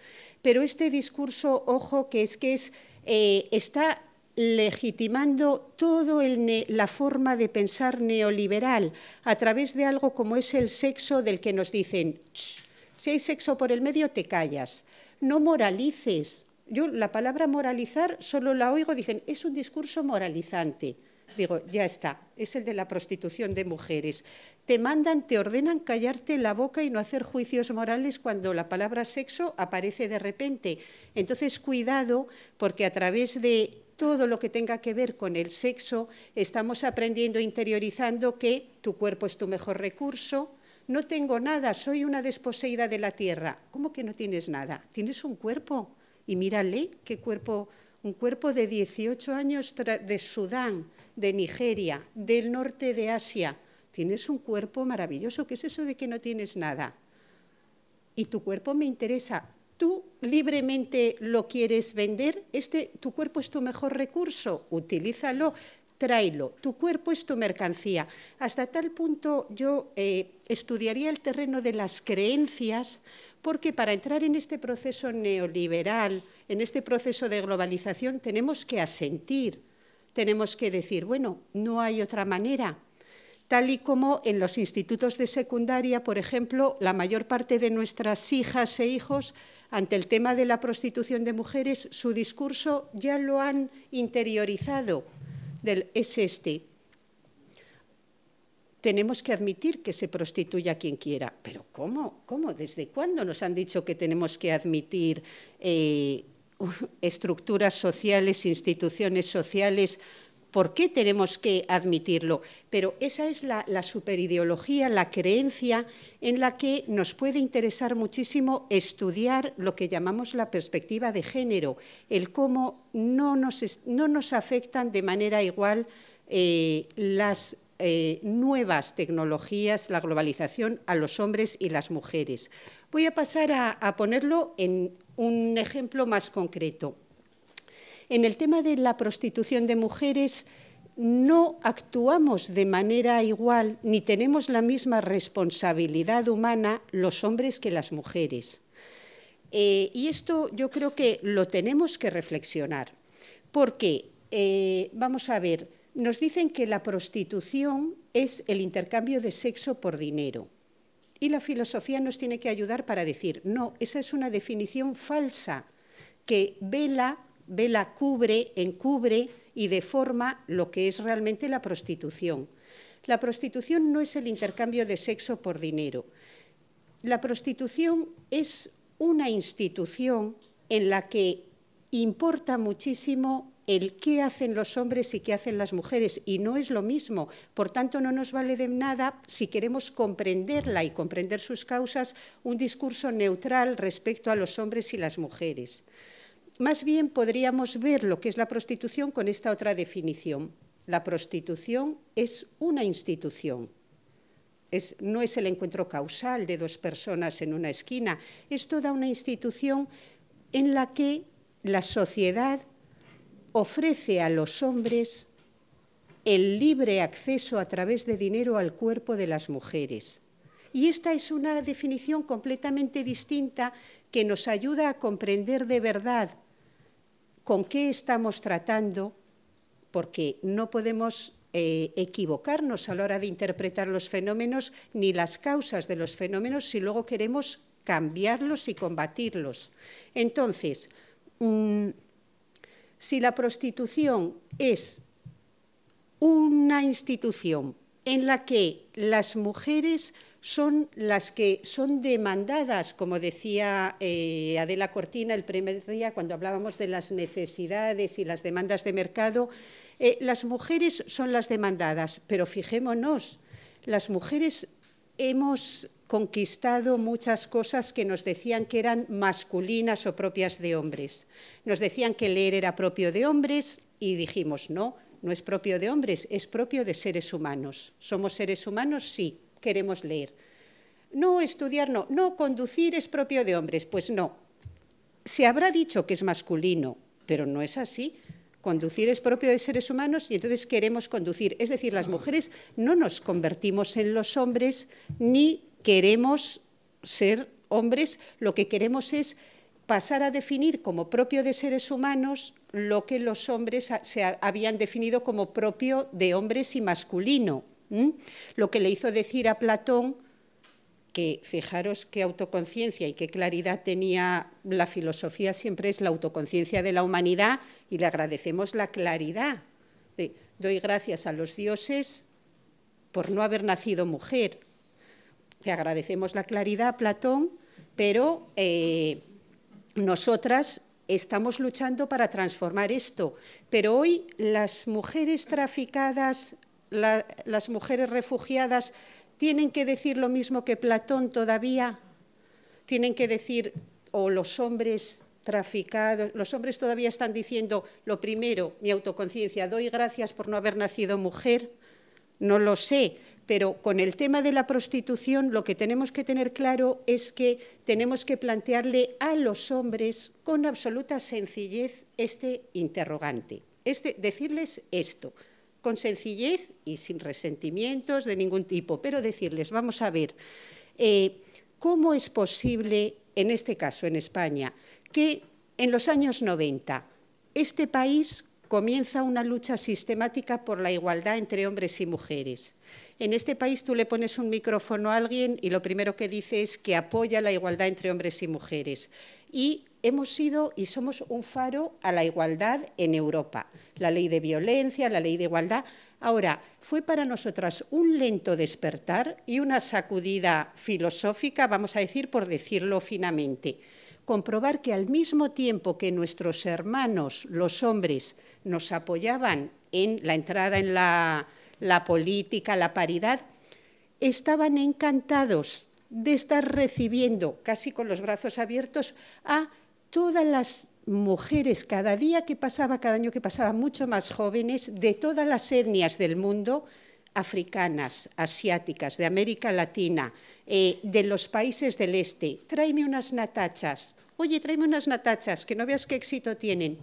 Pero este discurso, ojo, que es que es, eh, está legitimando toda la forma de pensar neoliberal a través de algo como es el sexo del que nos dicen, si hay sexo por el medio te callas, no moralices. Yo la palabra moralizar solo la oigo, dicen, es un discurso moralizante. Digo, ya está, es el de la prostitución de mujeres. Te mandan, te ordenan callarte la boca y no hacer juicios morales cuando la palabra sexo aparece de repente. Entonces, cuidado, porque a través de todo lo que tenga que ver con el sexo, estamos aprendiendo, interiorizando que tu cuerpo es tu mejor recurso, no tengo nada, soy una desposeída de la tierra. ¿Cómo que no tienes nada? Tienes un cuerpo y mírale qué cuerpo, un cuerpo de 18 años de Sudán, de Nigeria, del norte de Asia. Tienes un cuerpo maravilloso, ¿qué es eso de que no tienes nada? Y tu cuerpo me interesa, tú libremente lo quieres vender, este, tu cuerpo es tu mejor recurso, utilízalo, tráelo, tu cuerpo es tu mercancía. Hasta tal punto yo eh, estudiaría el terreno de las creencias, porque para entrar en este proceso neoliberal, en este proceso de globalización, tenemos que asentir, tenemos que decir, bueno, no hay otra manera, tal y como en los institutos de secundaria, por ejemplo, la mayor parte de nuestras hijas e hijos, ante el tema de la prostitución de mujeres, su discurso ya lo han interiorizado, del, es este. Tenemos que admitir que se prostituya quien quiera. Pero ¿cómo? ¿Cómo? ¿Desde cuándo nos han dicho que tenemos que admitir eh, estructuras sociales, instituciones sociales ¿Por qué tenemos que admitirlo? Pero esa es la, superideología, la creencia en la que nos puede interesar muchísimo estudiar lo que llamamos la perspectiva de género, el cómo no nos, afectan de manera igual eh, las eh, nuevas tecnologías, la globalización a los hombres y las mujeres. Voy a pasar a ponerlo en un ejemplo más concreto. En el tema de la prostitución de mujeres no actuamos de manera igual ni tenemos la misma responsabilidad humana los hombres que las mujeres. Eh, y esto yo creo que lo tenemos que reflexionar, porque, eh, vamos a ver, nos dicen que la prostitución es el intercambio de sexo por dinero. Y la filosofía nos tiene que ayudar para decir, no, esa es una definición falsa que vela vela cubre, encubre y deforma lo que es realmente la prostitución. La prostitución no es el intercambio de sexo por dinero. La prostitución es una institución en la que importa muchísimo el qué hacen los hombres y qué hacen las mujeres, y no es lo mismo. Por tanto, no nos vale de nada, si queremos comprenderla y comprender sus causas, un discurso neutral respecto a los hombres y las mujeres. Más bien podríamos ver lo que es la prostitución con esta otra definición. La prostitución es una institución. no es el encuentro causal de dos personas en una esquina, es toda una institución en la que la sociedad ofrece a los hombres el libre acceso a través de dinero al cuerpo de las mujeres. Y esta es una definición completamente distinta que nos ayuda a comprender de verdad con qué estamos tratando, porque no podemos eh, equivocarnos a la hora de interpretar los fenómenos ni las causas de los fenómenos si luego queremos cambiarlos y combatirlos. Entonces, mm, si la prostitución es una institución en la que las mujeres son las que son demandadas, como decía eh, Adela Cortina el primer día cuando hablábamos de las necesidades y las demandas de mercado, eh, las mujeres son las demandadas, pero fijémonos, las mujeres hemos conquistado muchas cosas que nos decían que eran masculinas o propias de hombres. Nos decían que leer era propio de hombres y dijimos, no, no es propio de hombres, es propio de seres humanos. Somos seres humanos, sí, queremos leer. No, estudiar no. No, conducir es propio de hombres. Pues no. Se habrá dicho que es masculino, pero no es así. Conducir es propio de seres humanos y entonces queremos conducir. Es decir, las mujeres no nos convertimos en los hombres ni queremos ser hombres. Lo que queremos es pasar a definir como propio de seres humanos lo que los hombres se habían definido como propio de hombres y masculino. Lo que le hizo decir a Platón que fijaros qué autoconciencia y qué claridad tenía la filosofía, siempre es la autoconciencia de la humanidad y le agradecemos la claridad. doy gracias a los dioses por no haber nacido mujer. Te agradecemos la claridad, Platón, pero eh, nosotras estamos luchando para transformar esto. Pero hoy las mujeres traficadas las mujeres refugiadas tienen que decir lo mismo que Platón todavía, tienen que decir, o oh, los hombres traficados, los hombres todavía están diciendo, lo primero, mi autoconciencia, doy gracias por no haber nacido mujer, no lo sé, pero con el tema de la prostitución lo que tenemos que tener claro es que tenemos que plantearle a los hombres con absoluta sencillez este interrogante, este, decirles esto con sencillez y sin resentimientos de ningún tipo, pero decirles, vamos a ver, eh, ¿cómo es posible, en este caso en España, que en los años 90 este país comienza una lucha sistemática por la igualdad entre hombres y mujeres? En este país tú le pones un micrófono a alguien y lo primero que dice es que apoya la igualdad entre hombres y mujeres. Y hemos sido y somos un faro a la igualdad en Europa. La ley de violencia, la ley de igualdad. Ahora, fue para nosotras un lento despertar y una sacudida filosófica, vamos a decir, por decirlo finamente. Comprobar que al mismo tiempo que nuestros hermanos, los hombres, nos apoyaban en la entrada en la, política, la paridad, estaban encantados de estar recibiendo, casi con los brazos abiertos, a todas las mujeres cada día que pasaba, cada año que pasaba, mucho más jóvenes de todas las etnias del mundo, africanas, asiáticas, de América Latina, eh, de los países del este. Tráeme unas natachas. Oye, tráeme unas natachas, que no veas qué éxito tienen.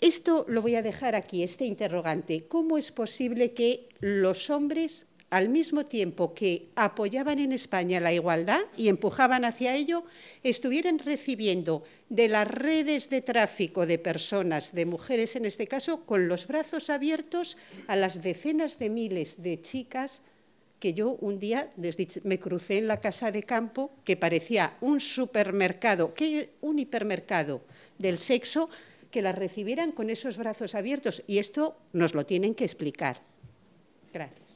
Esto lo voy a dejar aquí, este interrogante. ¿Cómo es posible que los hombres al mismo tiempo que apoyaban en España la igualdad y empujaban hacia ello, estuvieran recibiendo de las redes de tráfico de personas, de mujeres en este caso, con los brazos abiertos a las decenas de miles de chicas que yo un día me crucé en la casa de campo que parecía un supermercado, un hipermercado del sexo, que las recibieran con esos brazos abiertos. Y esto nos lo tienen que explicar. Gracias.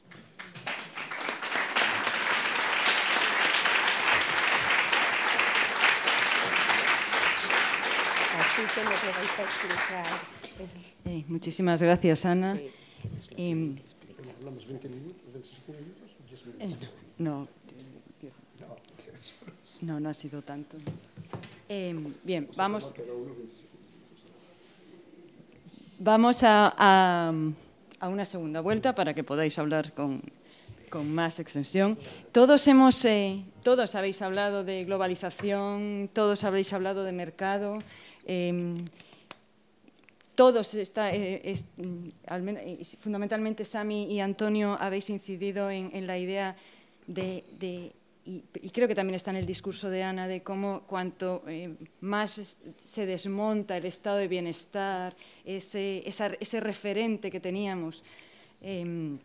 Eh, muchísimas gracias, Ana. Mm, eh, ¿Hablamos 20 minutos, 25 minutos no, no, no ha sido tanto. Eh, bien, vamos. Vamos a, a, a, una segunda vuelta para que podáis hablar con, con más extensión. Todos hemos, eh, todos habéis hablado de globalización, todos habéis hablado de mercado. Em, todos, está, eh, mm, fundamentalmente Sami y Antonio, habéis incidido en, la idea de, y, creo que también está en el discurso de Ana, de cómo cuanto em, más se desmonta el estado de bienestar, ese, referente que teníamos, em,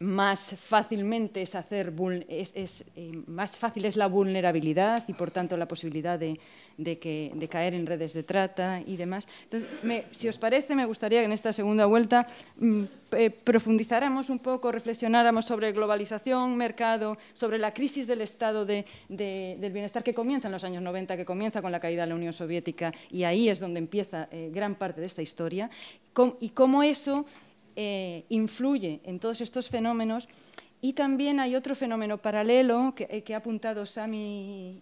más fácilmente es hacer es, eh, más fácil es la vulnerabilidad y por tanto la posibilidad de, caer en redes de trata y demás. si os parece, me gustaría que en esta segunda vuelta mm, eh, profundizáramos un poco, reflexionáramos sobre globalización, mercado, sobre la crisis del estado del bienestar que comienza en los años 90, que comienza con la caída de la Unión Soviética y ahí es donde empieza eh, gran parte de esta historia, y cómo eso eh, influye en todos estos fenómenos. Y también hay otro fenómeno paralelo que, eh, que ha apuntado Sami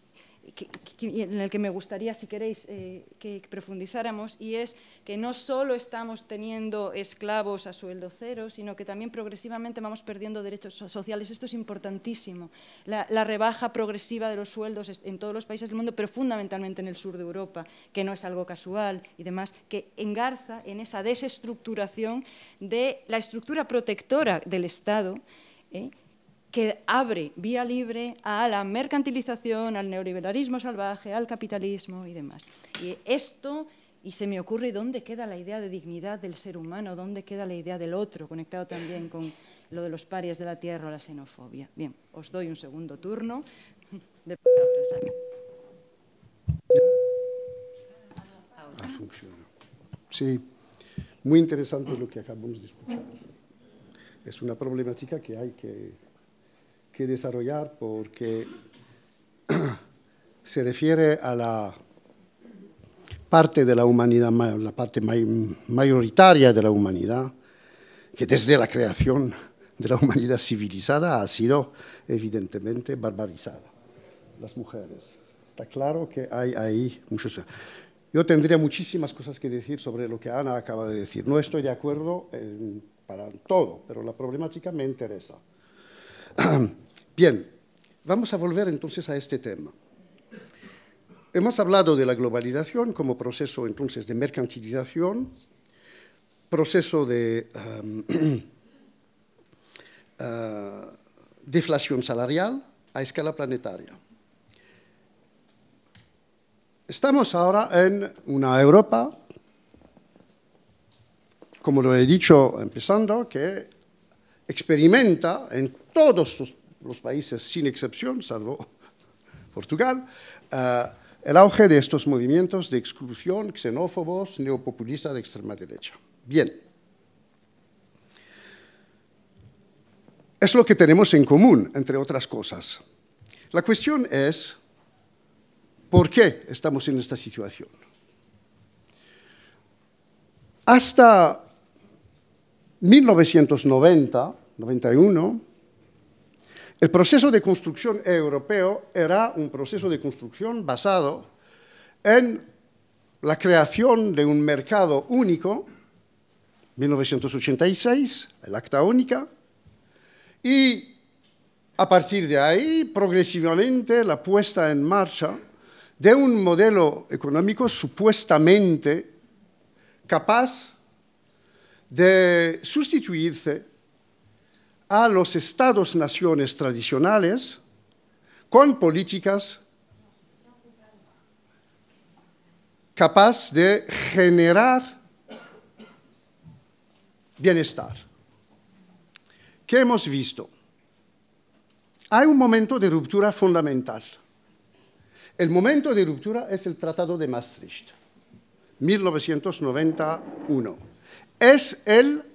en el que me gustaría, si queréis, eh, que profundizáramos, y es que no solo estamos teniendo esclavos a sueldo cero, sino que también progresivamente vamos perdiendo derechos sociales. Esto es importantísimo. La, rebaja progresiva de los sueldos en todos los países del mundo, pero fundamentalmente en el sur de Europa, que no es algo casual y demás, que engarza en esa desestructuración de la estructura protectora del Estado. ¿eh? que abre vía libre a la mercantilización, al neoliberalismo salvaje, al capitalismo y demás. Y esto, y se me ocurre dónde queda la idea de dignidad del ser humano, dónde queda la idea del otro, conectado también con lo de los parias de la tierra o la xenofobia. Bien, os doy un segundo turno de palabras. Ah, sí, muy interesante lo que acabamos de escuchar. Es una problemática que hay que que desarrollar porque se refiere a la parte de la humanidad, la parte mayoritaria de la humanidad, que desde la creación de la humanidad civilizada ha sido evidentemente barbarizada. Las mujeres. Está claro que hay ahí muchos... Yo tendría muchísimas cosas que decir sobre lo que Ana acaba de decir. No estoy de acuerdo para todo, pero la problemática me interesa. Bien, vamos a volver entonces a este tema. Hemos hablado de la globalización como proceso entonces de mercantilización, proceso de em, ah, deflación salarial a escala planetaria. Estamos ahora en una Europa, como lo he dicho empezando, que experimenta en todos los, países, sin excepción, salvo Portugal, eh, el auge de estos movimientos de exclusión, xenófobos, neopopulistas de extrema derecha. Bien. Es lo que tenemos en común, entre otras cosas. La cuestión es, ¿por qué estamos en esta situación? Hasta 1990, 91, el proceso de construcción europeo era un proceso de construcción basado en la creación de un mercado único, 1986, el Acta Única, y a partir de ahí, progresivamente, la puesta en marcha de un modelo económico supuestamente capaz de sustituirse a los estados-naciones tradicionales con políticas capaces de generar bienestar. ¿Qué hemos visto? Hay un momento de ruptura fundamental. El momento de ruptura es el Tratado de Maastricht, 1991. Es el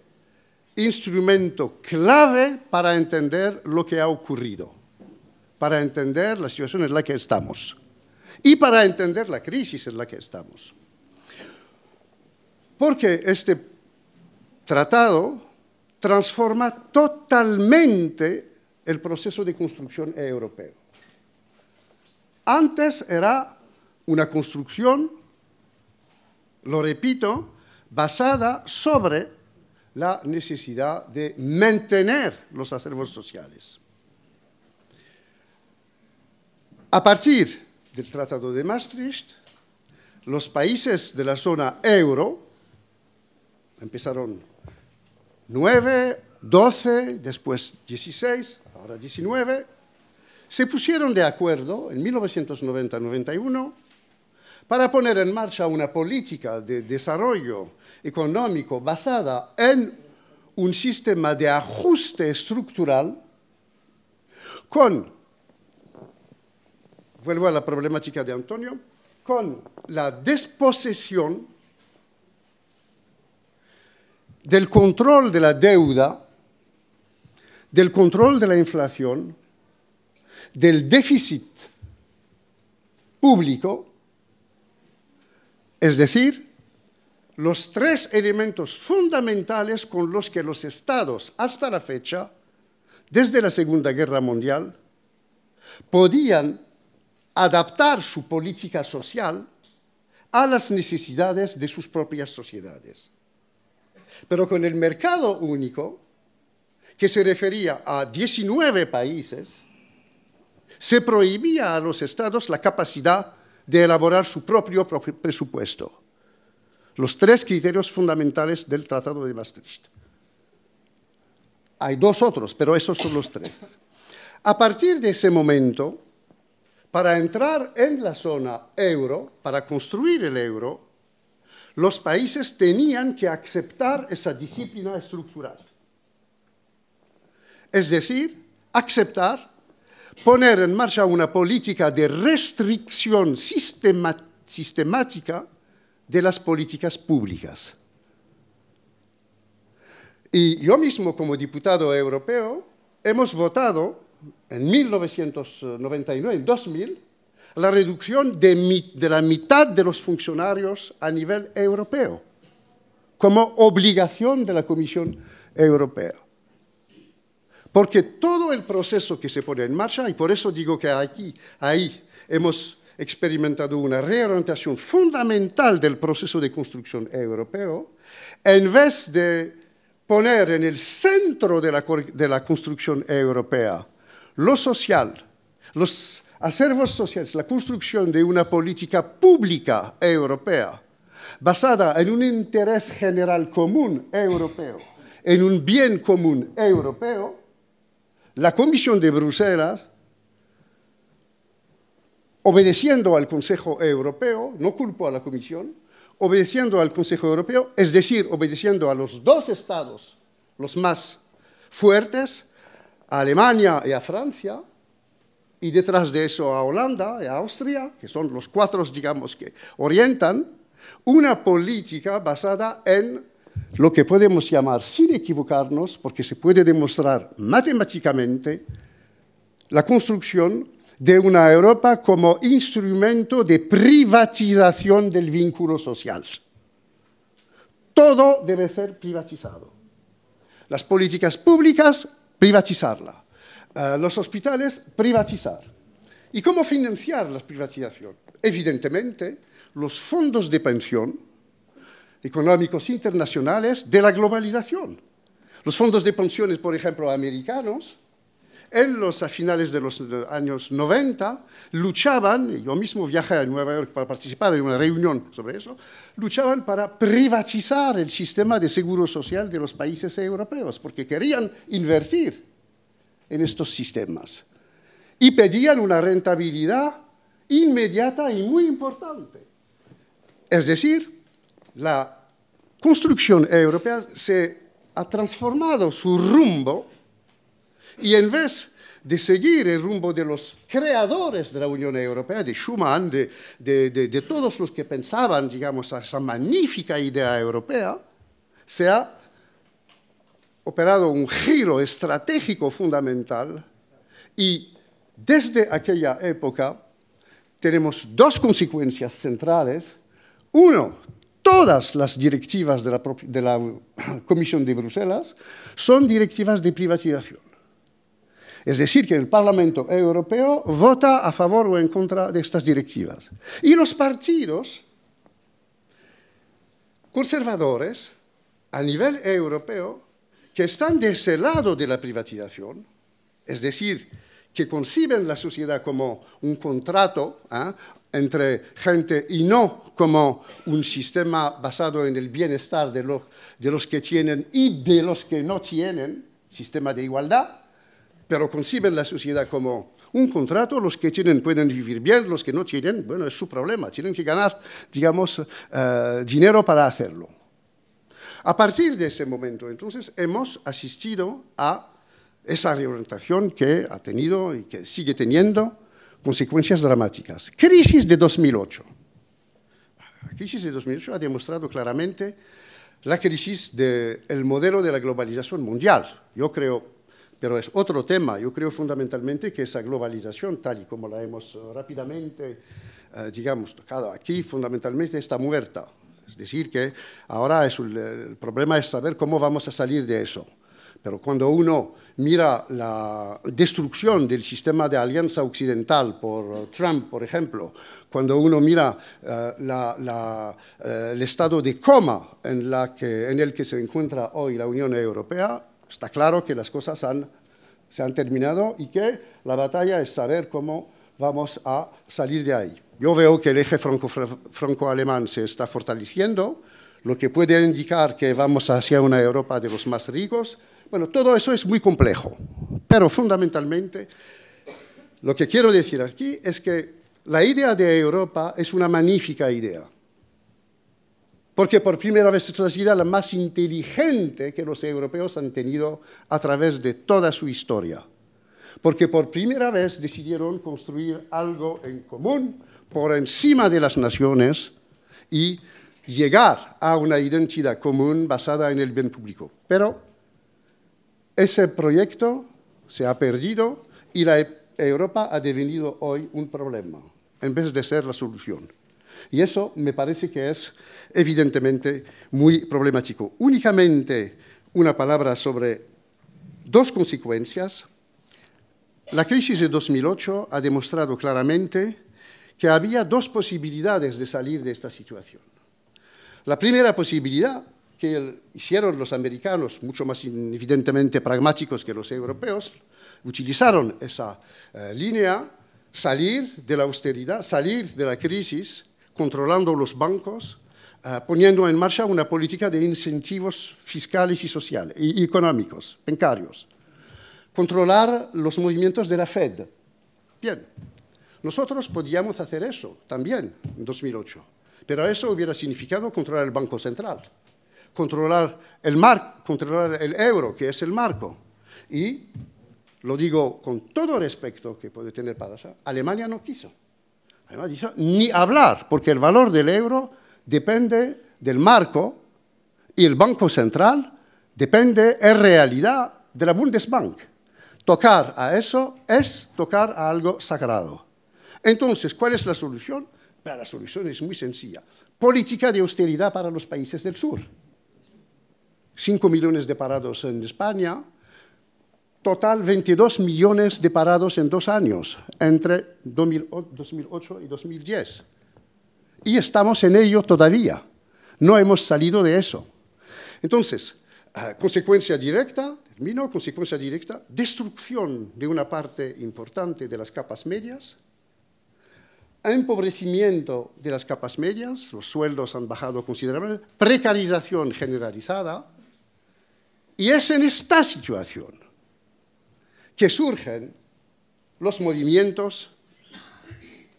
instrumento clave para entender lo que ha ocurrido, para entender la situación en la que estamos y para entender la crisis en la que estamos. Porque este tratado transforma totalmente el proceso de construcción europeo. Antes era una construcción, lo repito, basada sobre la necesidad de mantener los acervos sociales. A partir del Tratado de Maastricht, los países de la zona euro, empezaron 9, 12, después 16, ahora 19, se pusieron de acuerdo en 1990-91 para poner en marcha una política de desarrollo económico basada en un sistema de ajuste estructural con, vuelvo a la problemática de Antonio, con la desposesión del control de la deuda, del control de la inflación, del déficit público, es decir, los tres elementos fundamentales con los que los estados hasta la fecha, desde la Segunda Guerra Mundial, podían adaptar su política social a las necesidades de sus propias sociedades. Pero con el mercado único, que se refería a 19 países, se prohibía a los estados la capacidad de elaborar su propio presupuesto los tres criterios fundamentales del Tratado de Maastricht. Hay dos otros, pero esos son los tres. A partir de ese momento, para entrar en la zona euro, para construir el euro, los países tenían que aceptar esa disciplina estructural. Es decir, aceptar, poner en marcha una política de restricción sistemática de las políticas públicas. Y yo mismo como diputado europeo hemos votado en 1999, en 2000, la reducción de, de la mitad de los funcionarios a nivel europeo, como obligación de la Comisión Europea. Porque todo el proceso que se pone en marcha, y por eso digo que aquí, ahí hemos experimentado una reorientación fundamental del proceso de construcción europeo, en vez de poner en el centro de la, construcción europea lo social, los acervos sociales, la construcción de una política pública europea basada en un interés general común europeo, en un bien común europeo, la Comisión de Bruselas obedeciendo al Consejo Europeo, no culpo a la Comisión, obedeciendo al Consejo Europeo, es decir, obedeciendo a los dos estados, los más fuertes, a Alemania y a Francia, y detrás de eso a Holanda y a Austria, que son los cuatro, digamos, que orientan una política basada en lo que podemos llamar, sin equivocarnos, porque se puede demostrar matemáticamente, la construcción de una Europa como instrumento de privatización del vínculo social. Todo debe ser privatizado. Las políticas públicas, privatizarla. Eh, los hospitales, privatizar. ¿Y cómo financiar la privatización? Evidentemente, los fondos de pensión económicos internacionales de la globalización. Los fondos de pensiones, por ejemplo, americanos, en los, a finales de los eh, años 90 luchaban, yo mismo viajé a Nueva York para participar en una reunión sobre eso, luchaban para privatizar el sistema de seguro social de los países europeos, porque querían invertir en estos sistemas y pedían una rentabilidad inmediata y muy importante. Es decir, la construcción europea se ha transformado su rumbo y en vez de seguir el rumbo de los creadores de la Unión Europea, de Schuman, de, todos los que pensaban, digamos, a esa magnífica idea europea, se ha operado un giro estratégico fundamental y desde aquella época tenemos dos consecuencias centrales. Uno, todas las directivas de la Comisión de Bruselas son directivas de privatización. Es decir, que el Parlamento Europeo vota a favor o en contra de estas directivas. Y los partidos conservadores a nivel europeo que están de ese lado de la privatización, es decir, que conciben la sociedad como un contrato ¿ah? entre gente y no como un sistema basado en el bienestar de los que tienen y de los que no tienen, sistema de igualdad, pero conciben la sociedad como un contrato, los que tienen pueden vivir bien, los que no tienen, bueno, es su problema, tienen que ganar, digamos, eh, dinero para hacerlo. A partir de ese momento, entonces, hemos asistido a esa reorientación que ha tenido y que sigue teniendo consecuencias dramáticas. Crisis de 2008. La crisis de 2008 ha demostrado claramente la crisis del modelo de la globalización mundial. Yo creo pero es otro tema, yo creo fundamentalmente que esa globalización, tal y como la hemos eh, rápidamente, eh, digamos, tocado aquí, fundamentalmente está muerta. Es decir, que ahora es eh, el problema es saber cómo vamos a salir de eso. Pero cuando uno mira la destrucción del sistema de alianza occidental por Trump, por ejemplo, cuando uno mira el estado de coma en, la que, en el que se encuentra hoy la Unión Europea, Está claro que las cosas se han terminado y que la batalla es saber cómo vamos a salir de ahí. Yo veo que el eje franco-alemán se está fortaleciendo, lo que puede indicar que vamos hacia una Europa de los más ricos. Bueno, todo eso es muy complejo, pero fundamentalmente lo que quiero decir aquí es que la idea de Europa es una magnífica idea porque por primera vez es la ciudad la más inteligente que los europeos han tenido a través de toda su historia, porque por primera vez decidieron construir algo en común por encima de las naciones y llegar a una identidad común basada en el bien público. Pero ese proyecto se ha perdido y la e- Europa ha devenido hoy un problema en vez de ser la solución. Y eso me parece que es evidentemente muy problemático. Únicamente una palabra sobre dos consecuencias. La crisis de 2008 ha demostrado claramente que había dos posibilidades de salir de esta situación. La primera posibilidad que hicieron los americanos, mucho más evidentemente pragmáticos que los europeos, utilizaron esa eh, línea, salir de la austeridad, salir de la crisis controlando los bancos, eh, poniendo en marcha una política de incentivos fiscales y sociales y económicos, bancarios. Controlar los movimientos de la Fed. Bien, nosotros podíamos hacer eso también en 2008, pero eso hubiera significado controlar el Banco Central, controlar el, mar, controlar el euro, que es el marco, y lo digo con todo respeto que puede tener para allá, Alemania no quiso ni hablar, porque el valor del euro depende del marco y el Banco Central depende en realidad de la Bundesbank. Tocar a eso es tocar a algo sagrado. Entonces, ¿cuál es la solución? la solución es muy sencilla. Política de austeridad para los países del sur. Cinco millones de parados en España, total 22 millones de parados en dos años, entre 2008 y 2010. Y estamos en ello todavía. No hemos salido de eso. Entonces, ah, consecuencia directa, termino, consecuencia directa, destrucción de una parte importante de las capas medias, empobrecimiento de las capas medias, los sueldos han bajado considerablemente, precarización generalizada, y es en esta situación que surgen los movimientos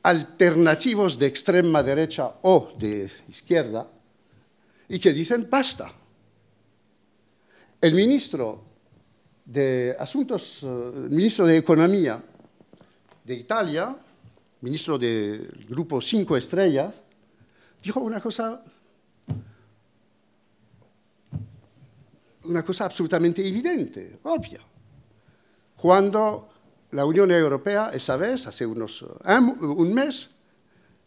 alternativos de extrema derecha o de izquierda y que dicen basta. El ministro de Asuntos, eh, ministro de Economía de Italia, ministro del grupo Cinco Estrellas, dijo una cosa, una cosa absolutamente evidente, obvia cuando la Unión Europea, esa vez, hace ah, un mes,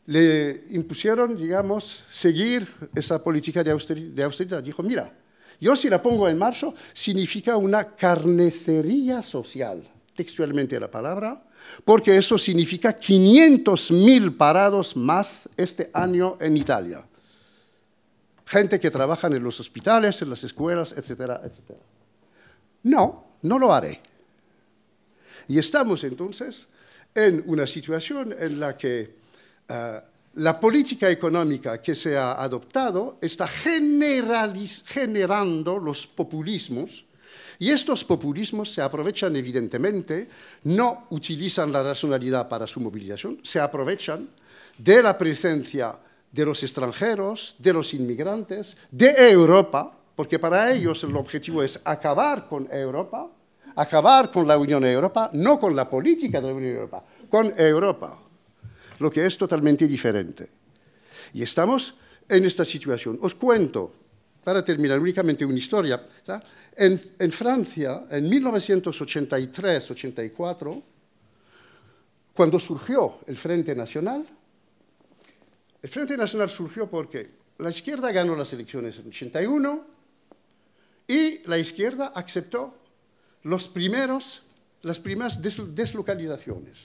le impusieron, digamos, seguir esa política de austeridad. Dijo, mira, yo si la pongo en marcha, significa una carnicería social, textualmente la palabra, porque eso significa 500.000 parados más este año en Italia. Gente que trabaja en los hospitales, en las escuelas, etcétera, etcétera. No, no lo haré. Y estamos entonces en una situación en la que eh, la política económica que se ha adoptado está generando los populismos y estos populismos se aprovechan evidentemente, no utilizan la racionalidad para su movilización, se aprovechan de la presencia de los extranjeros, de los inmigrantes, de Europa, porque para ellos el objetivo es acabar con Europa, acabar con la Unión Europea, no con la política de la Unión Europea, con Europa, lo que es totalmente diferente. Y estamos en esta situación. Os cuento, para terminar únicamente una historia, en, Francia, en 1983-84, cuando surgió el Frente Nacional, el Frente Nacional surgió porque la izquierda ganó las elecciones en 81 y la izquierda aceptó los primeros, las primeras deslocalizaciones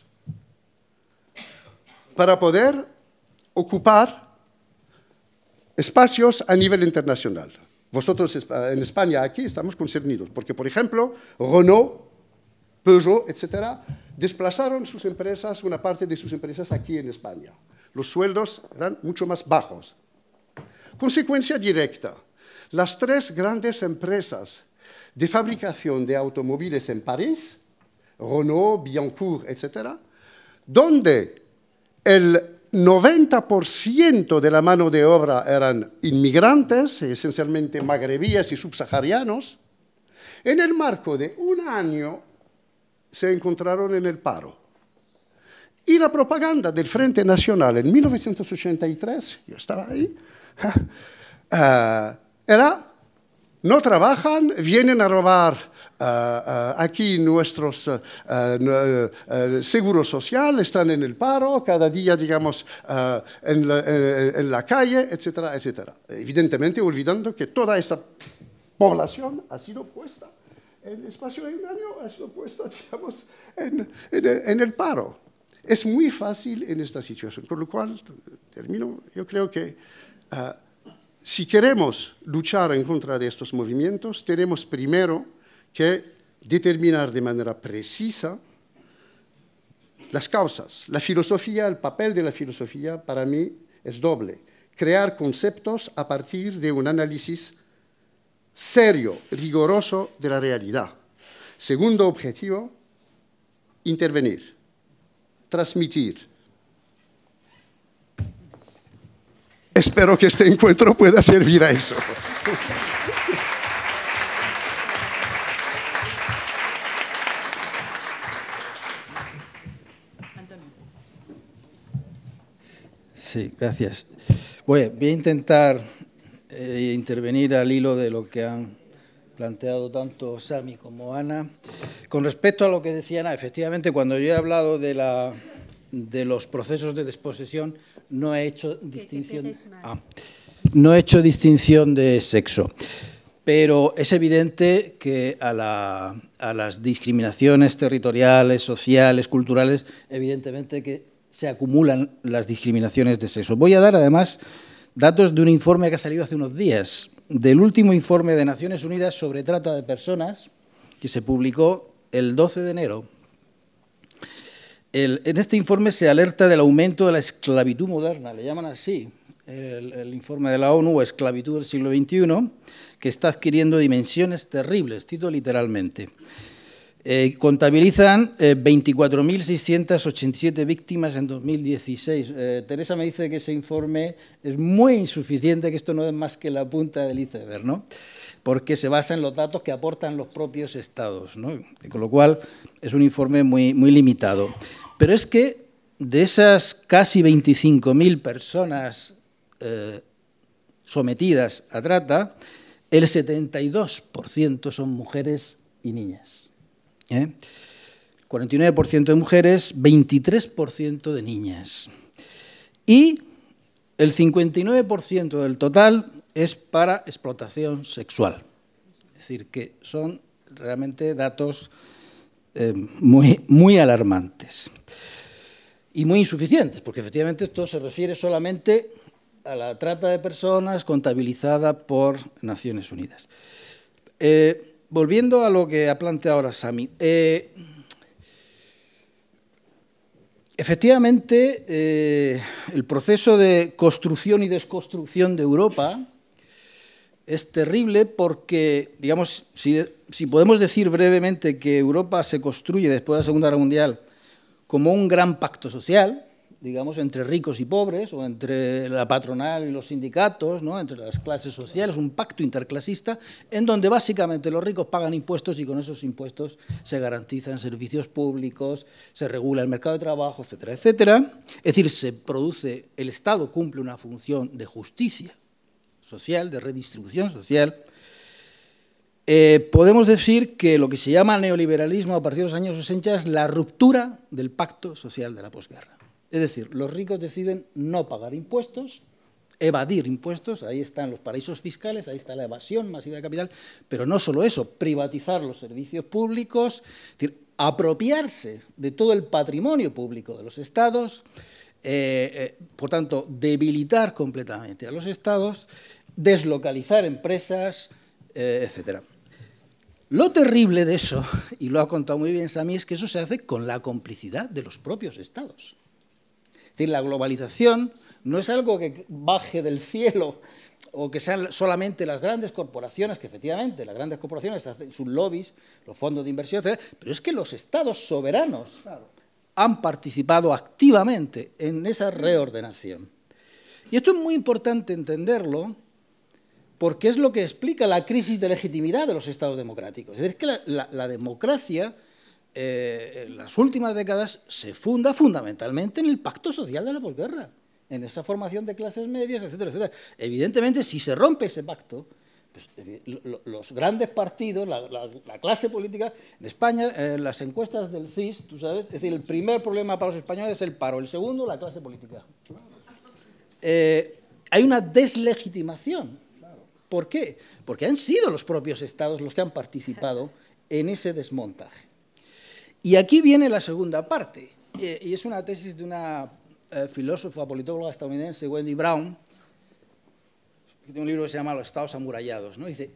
para poder ocupar espacios a nivel internacional. Vosotros en España aquí estamos concernidos, porque por ejemplo Renault, Peugeot, etcétera, desplazaron sus empresas, una parte de sus empresas aquí en España. Los sueldos eran mucho más bajos. Consecuencia directa, las tres grandes empresas de fabricación de automóviles en París, Renault, Biancourt, etc., donde el 90% de la mano de obra eran inmigrantes, esencialmente magrebíes y subsaharianos, en el marco de un año se encontraron en el paro. Y la propaganda del Frente Nacional en 1983, yo estaba ahí, eh, era no trabajan, vienen a robar eh, eh, aquí nuestros seguro eh, seguros sociales, están en el paro, cada día, digamos, en la, calle, etcétera, etcétera. Evidentemente olvidando que toda esa población ha sido puesta en el espacio de un año, ha sido puesta, digamos, en, el paro. Es muy fácil en esta situación, con lo cual, termino, yo creo que si queremos luchar en contra de estos movimientos, tenemos primero que determinar de manera precisa las causas. La filosofía, el papel de la filosofía para mí es doble. Crear conceptos a partir de un análisis serio, rigoroso de la realidad. Segundo objetivo, intervenir, transmitir, Espero que este encuentro pueda servir a eso. Sí, gracias. Voy, voy a intentar eh, intervenir al hilo de lo que han planteado tanto Sami como Ana. Con respecto a lo que decía Ana, efectivamente, cuando yo he hablado de la de los procesos de desposesión no he hecho distinción, ah, no he hecho distinción de sexo. Pero es evidente que a, a las discriminaciones territoriales, sociales, culturales, evidentemente que se acumulan las discriminaciones de sexo. Voy a dar además datos de un informe que ha salido hace unos días, del último informe de Naciones Unidas sobre trata de personas, que se publicó el 12 de enero en este informe se alerta del aumento de la esclavitud moderna, le llaman así, el, informe de la ONU, Esclavitud del siglo XXI, que está adquiriendo dimensiones terribles, cito literalmente. Eh, contabilizan 24.687 eh, víctimas en 2016. Eh, Teresa me dice que ese informe es muy insuficiente, que esto no es más que la punta del iceberg, ¿no? porque se basa en los datos que aportan los propios estados, con lo cual es un informe muy, muy limitado. Pero es que de esas casi 25.000 personas eh, sometidas a trata, el 72% son mujeres y niñas. 49% ¿eh? de mujeres, 23% de niñas. Y el 59% del total es para explotación sexual. Es decir, que son realmente datos eh, muy, alarmantes y muy insuficientes, porque efectivamente esto se refiere solamente a la trata de personas contabilizada por Naciones Unidas. Eh, volviendo a lo que ha planteado ahora Sami, eh, efectivamente el proceso de construcción y desconstrucción de Europa es terrible porque, digamos, si, podemos decir brevemente que Europa se construye después de la Segunda Guerra Mundial como un gran pacto social, digamos, entre ricos y pobres, o entre la patronal y los sindicatos, ¿no? entre las clases sociales, un pacto interclasista, en donde básicamente los ricos pagan impuestos y con esos impuestos se garantizan servicios públicos, se regula el mercado de trabajo, etcétera, etcétera. Es decir, se produce, el Estado cumple una función de justicia social, de redistribución social, eh, podemos decir que lo que se llama neoliberalismo a partir de los años 60 es la ruptura del pacto social de la posguerra. Es decir, los ricos deciden no pagar impuestos, evadir impuestos, ahí están los paraísos fiscales, ahí está la evasión masiva de capital, pero no solo eso, privatizar los servicios públicos, decir, apropiarse de todo el patrimonio público de los estados, eh, eh, por tanto, debilitar completamente a los estados deslocalizar empresas, eh, etcétera. Lo terrible de eso, y lo ha contado muy bien Sami, es que eso se hace con la complicidad de los propios estados. Es decir, la globalización no es algo que baje del cielo o que sean solamente las grandes corporaciones, que efectivamente las grandes corporaciones hacen sus lobbies, los fondos de inversión, etc. Pero es que los estados soberanos han participado activamente en esa reordenación. Y esto es muy importante entenderlo porque es lo que explica la crisis de legitimidad de los estados democráticos. Es decir, que la, democracia eh, en las últimas décadas se funda fundamentalmente en el pacto social de la posguerra, en esa formación de clases medias, etcétera, etcétera. Evidentemente, si se rompe ese pacto, pues, eh, los grandes partidos, la, clase política, en España, en eh, las encuestas del CIS, tú sabes, es decir, el primer problema para los españoles es el paro, el segundo, la clase política. hay una deslegitimación ¿Por qué? Porque han sido los propios estados los que han participado en ese desmontaje. Y aquí viene la segunda parte, eh, y es una tesis de una eh, filósofa politóloga estadounidense, Wendy Brown, que tiene un libro que se llama Los estados amurallados. ¿no? Dice,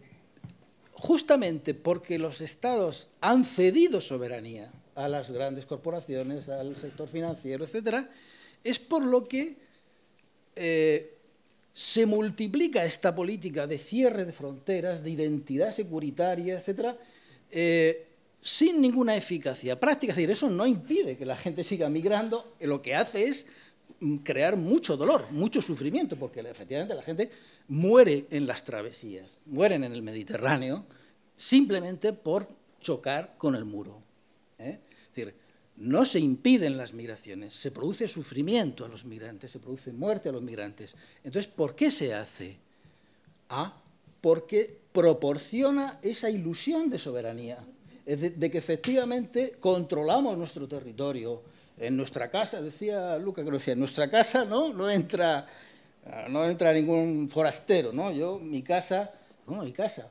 justamente porque los estados han cedido soberanía a las grandes corporaciones, al sector financiero, etc., es por lo que... Eh, se multiplica esta política de cierre de fronteras, de identidad securitaria, etc., eh, sin ninguna eficacia práctica. Es decir, eso no impide que la gente siga migrando, eh, lo que hace es mm, crear mucho dolor, mucho sufrimiento, porque efectivamente la gente muere en las travesías, mueren en el Mediterráneo, simplemente por chocar con el muro. ¿eh? Es decir, no se impiden las migraciones, se produce sufrimiento a los migrantes, se produce muerte a los migrantes. Entonces, ¿por qué se hace? Ah, porque proporciona esa ilusión de soberanía, de, que efectivamente controlamos nuestro territorio. En nuestra casa, decía Luca, que en nuestra casa no, entra, no entra ningún forastero, ¿no? Yo, mi casa, no, mi casa.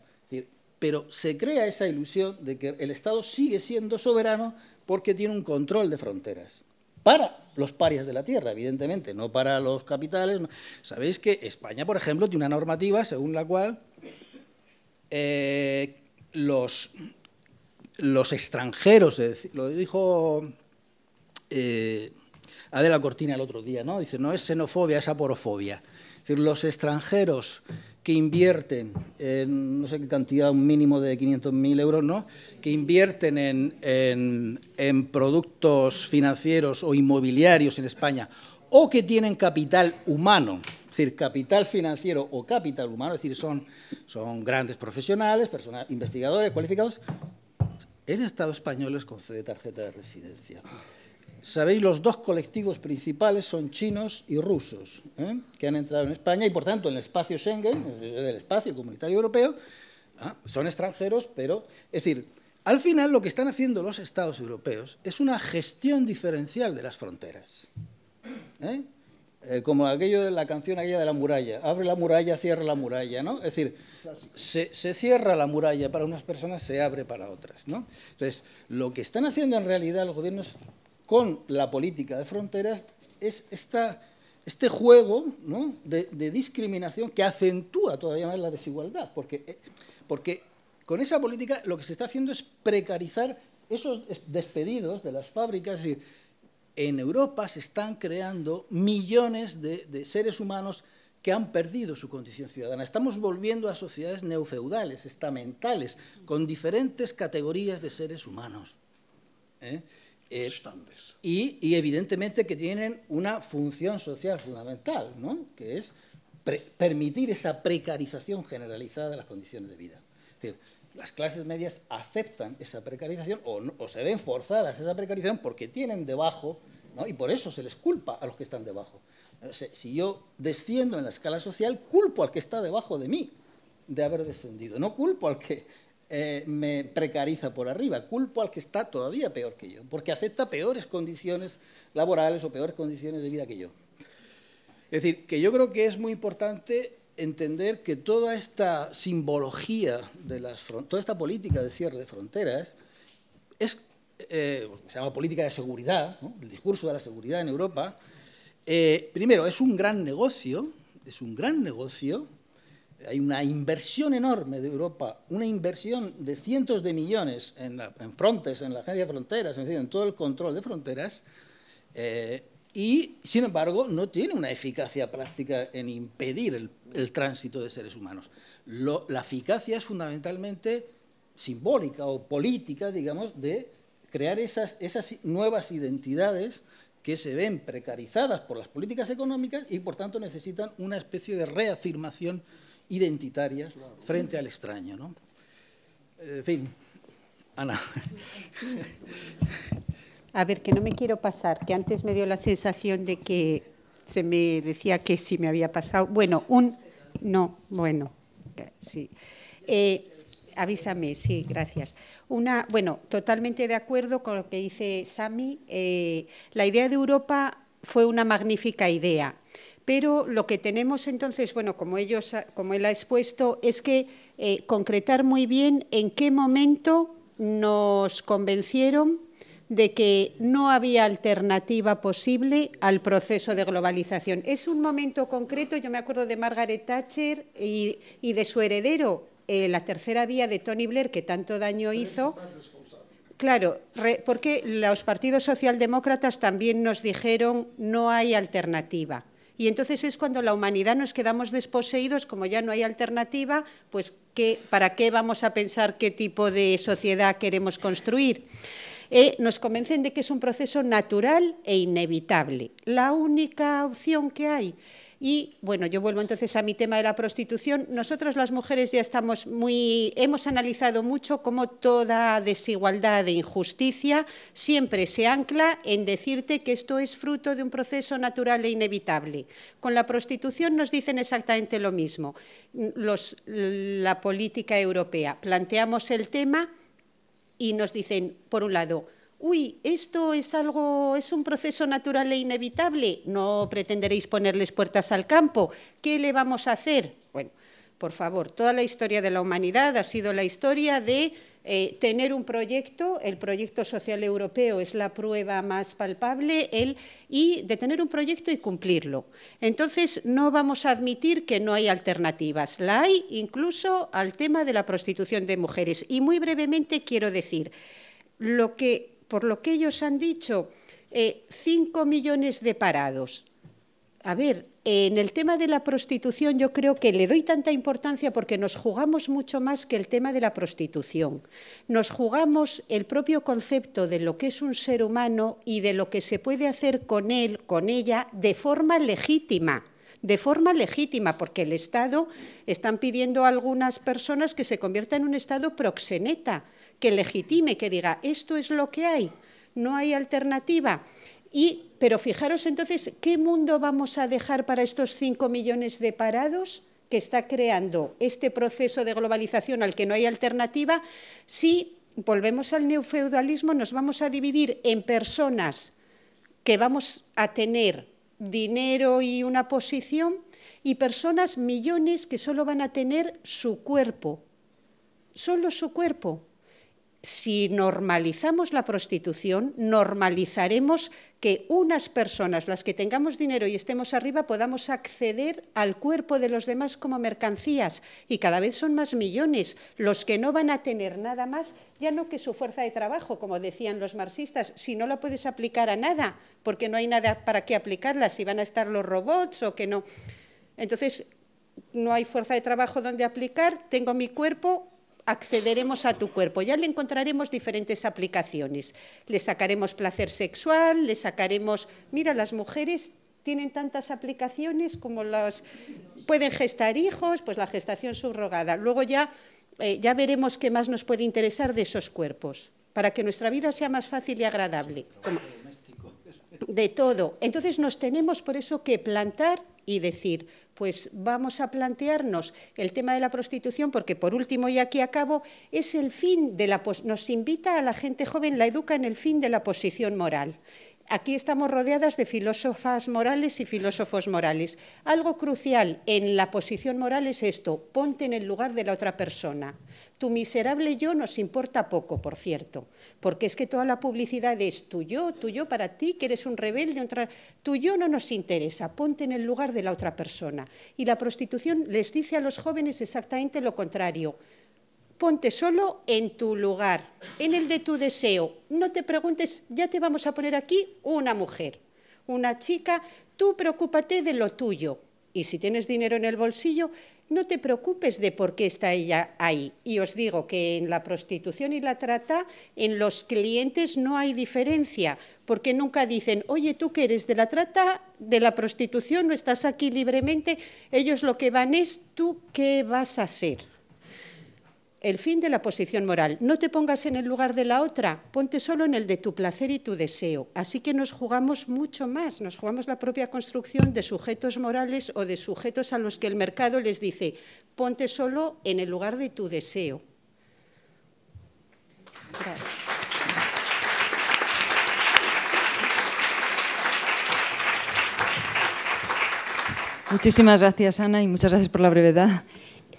pero se crea esa ilusión de que el Estado sigue siendo soberano porque tiene un control de fronteras para los parias de la tierra, evidentemente, no para los capitales. Sabéis que España, por ejemplo, tiene una normativa según la cual eh, los, los, extranjeros, lo dijo eh, Adela Cortina el otro día, ¿no? dice, no es xenofobia, es aporofobia. Es decir, los extranjeros que invierten en, no sé qué cantidad, un mínimo de 500.000 euros, ¿no? Que invierten en, productos financieros o inmobiliarios en España, o que tienen capital humano, es decir, capital financiero o capital humano, es decir, son, son grandes profesionales, investigadores, cualificados, en Estado español les concede tarjeta de residencia sabéis, los dos colectivos principales son chinos y rusos, ¿eh? que han entrado en España y, por tanto, en el espacio Schengen, el espacio comunitario europeo, ¿ah? son extranjeros, pero... Es decir, al final lo que están haciendo los estados europeos es una gestión diferencial de las fronteras. ¿eh? Eh, como aquello de la canción aquella de la muralla, abre la muralla, cierra la muralla, ¿no? Es decir, se, se, cierra la muralla para unas personas, se abre para otras, ¿no? Entonces, lo que están haciendo en realidad los gobiernos con la política de fronteras es este juego de, discriminación que acentúa todavía más la desigualdad, eh, porque, con esa política lo que se está haciendo es precarizar esos despedidos de las fábricas, es decir, en Europa se están creando millones de, seres humanos que han perdido su condición ciudadana. Estamos volviendo a sociedades neofeudales, estamentales, con diferentes categorías de seres humanos. ¿eh? Eh, y, evidentemente que tienen una función social fundamental, que es permitir esa precarización generalizada de las condiciones de vida. decir, las clases medias aceptan esa precarización o, se ven forzadas a esa precarización porque tienen debajo, y por eso se les culpa a los que están debajo. si yo desciendo en la escala social, culpo al que está debajo de mí de haber descendido. No culpo al que eh, me precariza por arriba. Culpo al que está todavía peor que yo, porque acepta peores condiciones laborales o peores condiciones de vida que yo. Es decir, que yo creo que es muy importante entender que toda esta simbología, de las toda esta política de cierre de fronteras, es, eh, se llama política de seguridad, el discurso de la seguridad en Europa, eh, primero, es un gran negocio, es un gran negocio hay una inversión enorme de Europa, una inversión de cientos de millones en, frontes, en la Agencia de Fronteras, en, todo el control de fronteras, eh, y sin embargo no tiene una eficacia práctica en impedir el, tránsito de seres humanos. la eficacia es fundamentalmente simbólica o política, digamos, de crear esas nuevas identidades que se ven precarizadas por las políticas económicas y, por tanto, necesitan una especie de reafirmación identitarias frente al extraño. ¿no? En fin, Ana. A ver, que no me quiero pasar, que antes me dio la sensación de que se me decía que sí me había pasado. Bueno, un... No, bueno, eh, sí. Eh, avísame, sí, gracias. Una, bueno, totalmente de acuerdo con lo que dice Sami. Eh, la idea de Europa fue una magnífica idea pero lo que tenemos entonces, bueno, como, ellos, como él ha expuesto, es que eh, concretar muy bien en qué momento nos convencieron de que no había alternativa posible al proceso de globalización. Es un momento concreto, yo me acuerdo de Margaret Thatcher y, de su heredero, eh, la tercera vía de Tony Blair, que tanto daño hizo. Claro, porque los partidos socialdemócratas también nos dijeron no hay alternativa. Y entonces es cuando la humanidad nos quedamos desposeídos, como ya no hay alternativa, pues ¿para qué vamos a pensar qué tipo de sociedad queremos construir? Eh, nos convencen de que es un proceso natural e inevitable. La única opción que hay y bueno, yo vuelvo entonces a mi tema de la prostitución. Nosotros las mujeres ya estamos muy, hemos analizado mucho cómo toda desigualdad e injusticia siempre se ancla en decirte que esto es fruto de un proceso natural e inevitable. Con la prostitución nos dicen exactamente lo mismo. la política europea. Planteamos el tema y nos dicen, por un lado, uy, esto es algo, es un proceso natural e inevitable, no pretenderéis ponerles puertas al campo, ¿qué le vamos a hacer? Bueno, por favor, toda la historia de la humanidad ha sido la historia de eh, tener un proyecto, el proyecto social europeo es la prueba más palpable, el, y de tener un proyecto y cumplirlo. Entonces, no vamos a admitir que no hay alternativas. La hay incluso al tema de la prostitución de mujeres. Y muy brevemente quiero decir, lo que por lo que ellos han dicho, 5 eh, millones de parados. A ver, en el tema de la prostitución yo creo que le doy tanta importancia porque nos jugamos mucho más que el tema de la prostitución. Nos jugamos el propio concepto de lo que es un ser humano y de lo que se puede hacer con él, con ella, de forma legítima de forma legítima, porque el Estado están pidiendo a algunas personas que se convierta en un Estado proxeneta que legitime, que diga, esto es lo que hay, no hay alternativa. Y, pero fijaros entonces, ¿qué mundo vamos a dejar para estos 5 millones de parados que está creando este proceso de globalización al que no hay alternativa si volvemos al neofeudalismo, nos vamos a dividir en personas que vamos a tener dinero y una posición y personas, millones, que solo van a tener su cuerpo, solo su cuerpo si normalizamos la prostitución, normalizaremos que unas personas, las que tengamos dinero y estemos arriba, podamos acceder al cuerpo de los demás como mercancías. Y cada vez son más millones los que no van a tener nada más, ya no que su fuerza de trabajo, como decían los marxistas, si no la puedes aplicar a nada, porque no hay nada para qué aplicarla, si van a estar los robots o que no. Entonces, no hay fuerza de trabajo donde aplicar, tengo mi cuerpo, accederemos a tu cuerpo. Ya le encontraremos diferentes aplicaciones. Le sacaremos placer sexual, le sacaremos... Mira, las mujeres tienen tantas aplicaciones como las... Pueden gestar hijos, pues la gestación subrogada. Luego ya, eh, ya veremos qué más nos puede interesar de esos cuerpos, para que nuestra vida sea más fácil y agradable. de todo. Entonces nos tenemos por eso que plantar y decir, pues vamos a plantearnos el tema de la prostitución, porque por último, y aquí acabo, es el fin de la nos invita a la gente joven, la educa en el fin de la posición moral. Aquí estamos rodeadas de filósofas morales y filósofos morales. Algo crucial en la posición moral es esto, ponte en el lugar de la otra persona. Tu miserable yo nos importa poco, por cierto, porque es que toda la publicidad es tu yo, tu yo para ti, que eres un rebelde, un tu yo no nos interesa, ponte en el lugar de la otra persona. Y la prostitución les dice a los jóvenes exactamente lo contrario, ponte solo en tu lugar, en el de tu deseo. No te preguntes, ya te vamos a poner aquí una mujer, una chica, tú preocúpate de lo tuyo. Y si tienes dinero en el bolsillo, no te preocupes de por qué está ella ahí. Y os digo que en la prostitución y la trata, en los clientes no hay diferencia, porque nunca dicen, oye, tú que eres de la trata, de la prostitución, no estás aquí libremente. Ellos lo que van es, tú qué vas a hacer el fin de la posición moral. No te pongas en el lugar de la otra, ponte solo en el de tu placer y tu deseo. Así que nos jugamos mucho más, nos jugamos la propia construcción de sujetos morales o de sujetos a los que el mercado les dice, ponte solo en el lugar de tu deseo. Muchísimas gracias, Ana, y muchas gracias por la brevedad.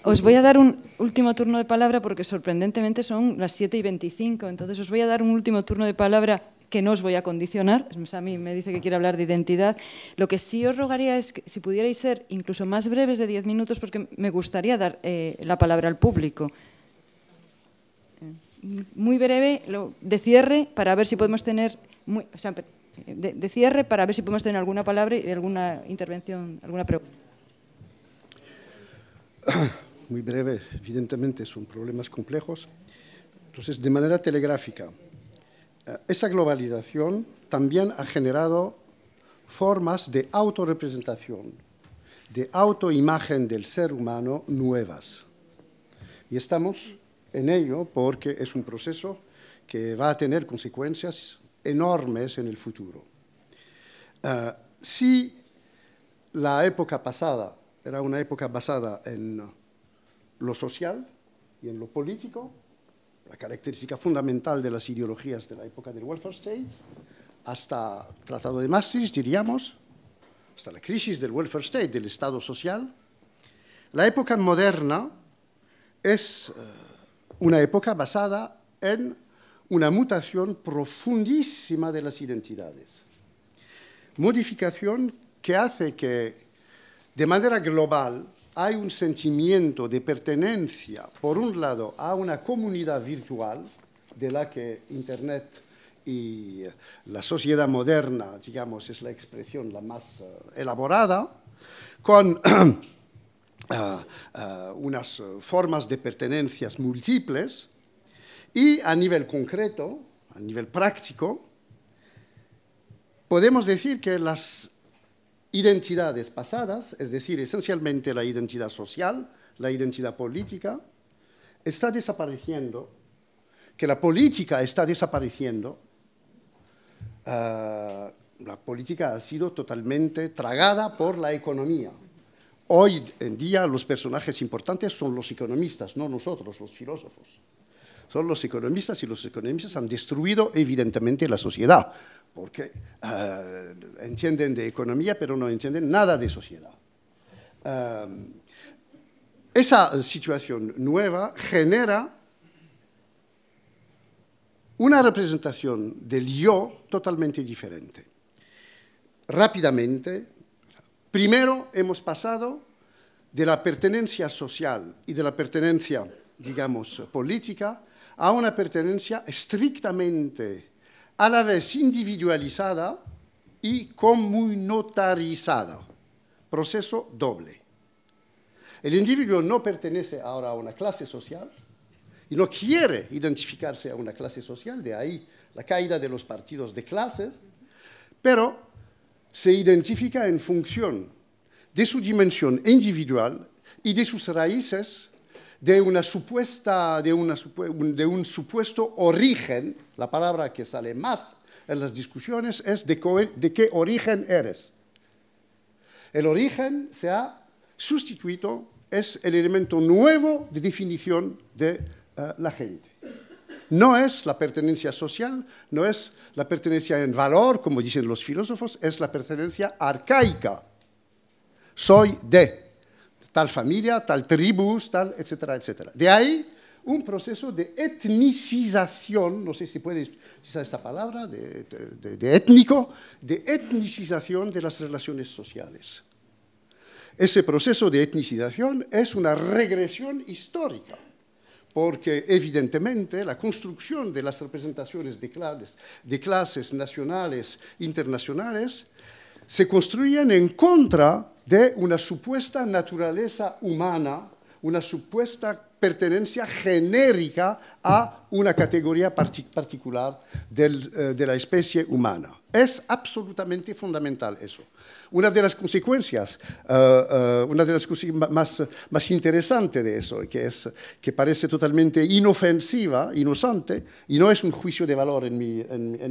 Os voy a dar un último turno de palabra porque sorprendentemente son las 7 y 25, entonces os voy a dar un último turno de palabra que no os voy a condicionar, a mí me dice que quiere hablar de identidad, lo que sí os rogaría es que si pudierais ser incluso más breves de 10 minutos porque me gustaría dar eh, la palabra al público. Eh, muy breve, de cierre, para ver si podemos tener... de cierre, para ver si podemos tener alguna palabra y alguna intervención, alguna pregunta. muy breve, evidentemente son problemas complejos. Entonces, de manera telegráfica, eh, esa globalización también ha generado formas de autorrepresentación, de autoimagen del ser humano nuevas. Y estamos en ello porque es un proceso que va a tener consecuencias enormes en el futuro. Eh, si la época pasada era una época basada en lo social y en lo político, la característica fundamental de las ideologías de la época del welfare state, hasta el Tratado de Maastricht, diríamos, hasta la crisis del welfare state, del Estado social. La época moderna es eh, una época basada en una mutación profundísima de las identidades. Modificación que hace que, de manera global, hay un sentimiento de pertenencia, por un lado, a una comunidad virtual de la que Internet y eh, la sociedad moderna, digamos, es la expresión la más eh, elaborada, con eh, unas formas de pertenencias múltiples y a nivel concreto, a nivel práctico, podemos decir que las identidades pasadas, es decir, esencialmente la identidad social, la identidad política, está desapareciendo, que la política está desapareciendo. Ah, la política ha sido totalmente tragada por la economía. Hoy en día los personajes importantes son los economistas, no nosotros, los filósofos. Son los economistas y los economistas han destruido evidentemente la sociedad, porque eh, entienden de economía, pero no entienden nada de sociedad. Eh, esa situación nueva genera una representación del yo totalmente diferente. Rápidamente, primero hemos pasado de la pertenencia social y de la pertenencia, digamos, política, a una pertenencia estrictamente a la vez individualizada y comunitarizada. Proceso doble. El individuo no pertenece ahora a una clase social y no quiere identificarse a una clase social, de ahí la caída de los partidos de clases, pero se identifica en función de su dimensión individual y de sus raíces de, de, un supuesto origen, la palabra que sale más en las discusiones es de, qué origen eres. El origen se ha sustituido, es el elemento nuevo de definición de eh, la gente. No es la pertenencia social, no es la pertenencia en valor, como dicen los filósofos, es la pertenencia arcaica. Soy de tal familia, tal tribus, tal, etcétera, etcétera. De ahí un proceso de etnicización, no sé si puedes utilizar esta palabra, de, étnico, de etnicización de las relaciones sociales. Ese proceso de etnicización es una regresión histórica, porque evidentemente la construcción de las representaciones de clases, de clases nacionales, internacionales, se construyen en contra de una supuesta naturaleza humana, una supuesta pertenencia genérica a una categoría particular eh, de la especie humana. Es absolutamente fundamental eso. Una de las consecuencias, eh, eh, una de las cosas más, interesantes de eso, que, parece totalmente inofensiva, inocente, y no es un juicio de valor en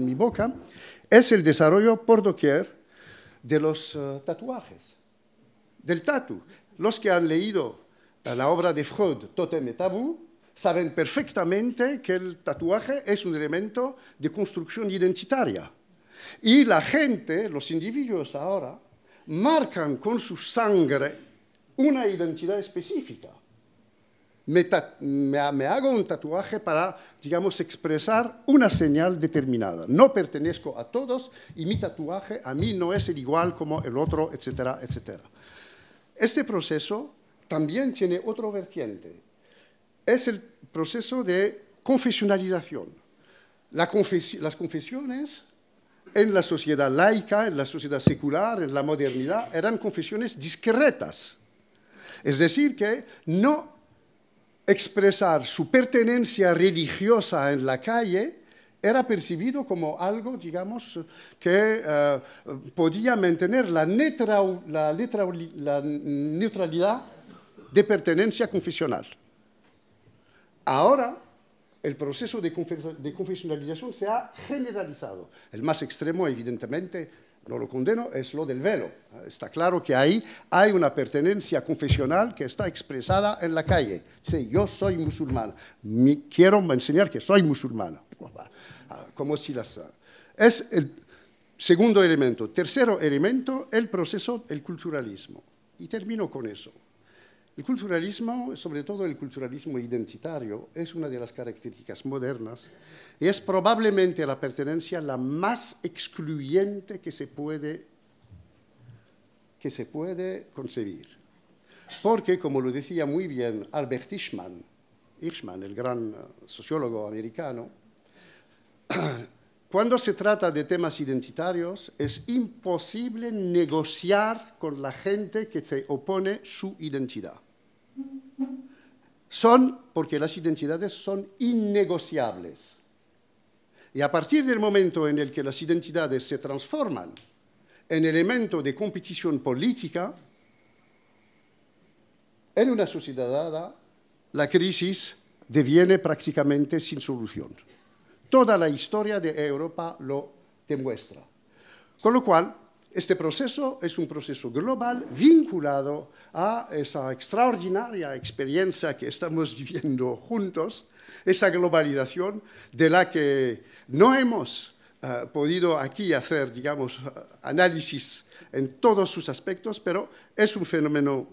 mi, boca, es el desarrollo por doquier de los tatuajes del tatu. Los que han leído eh, la obra de Freud, Totem et Tabú, saben perfectamente que el tatuaje es un elemento de construcción identitaria. Y la gente, los individuos ahora, marcan con su sangre una identidad específica. Me, me, hago un tatuaje para, digamos, expresar una señal determinada. No pertenezco a todos y mi tatuaje a mí no es el igual como el otro, etcétera, etcétera. Este proceso también tiene otro vertiente. Es el proceso de confesionalización. las confesiones en la sociedad laica, en la sociedad secular, en la modernidad, eran confesiones discretas. Es decir, que no expresar su pertenencia religiosa en la calle era percibido como algo, digamos, que eh, podía mantener la, neutralidad de pertenencia confesional. Ahora, el proceso de confesionalización se ha generalizado. El más extremo, evidentemente, no lo condeno, es lo del velo. Está claro que ahí hay una pertenencia confesional que está expresada en la calle. yo soy musulmán, Me quiero enseñar que soy musulmana. Ah, como si las... Ah. Es el segundo elemento. Tercero elemento, el proceso, el culturalismo. Y termino con eso. El culturalismo, sobre todo el culturalismo identitario, es una de las características modernas y es probablemente la pertenencia la más excluyente que se puede, que se puede concebir. Porque, como lo decía muy bien Albert Hirschman, Hirschman, el gran sociólogo americano, Cuando se trata de temas identitarios, es imposible negociar con la gente que se opone su identidad. Son, porque las identidades son innegociables. Y a partir del momento en el que las identidades se transforman en elemento de competición política, en una sociedad la crisis deviene prácticamente sin solución. Toda la historia de Europa lo demuestra. Con lo cual, este proceso es un proceso global vinculado a esa extraordinaria experiencia que estamos viviendo juntos, esa globalización de la que no hemos eh, podido aquí hacer, digamos, análisis en todos sus aspectos, pero es un fenómeno,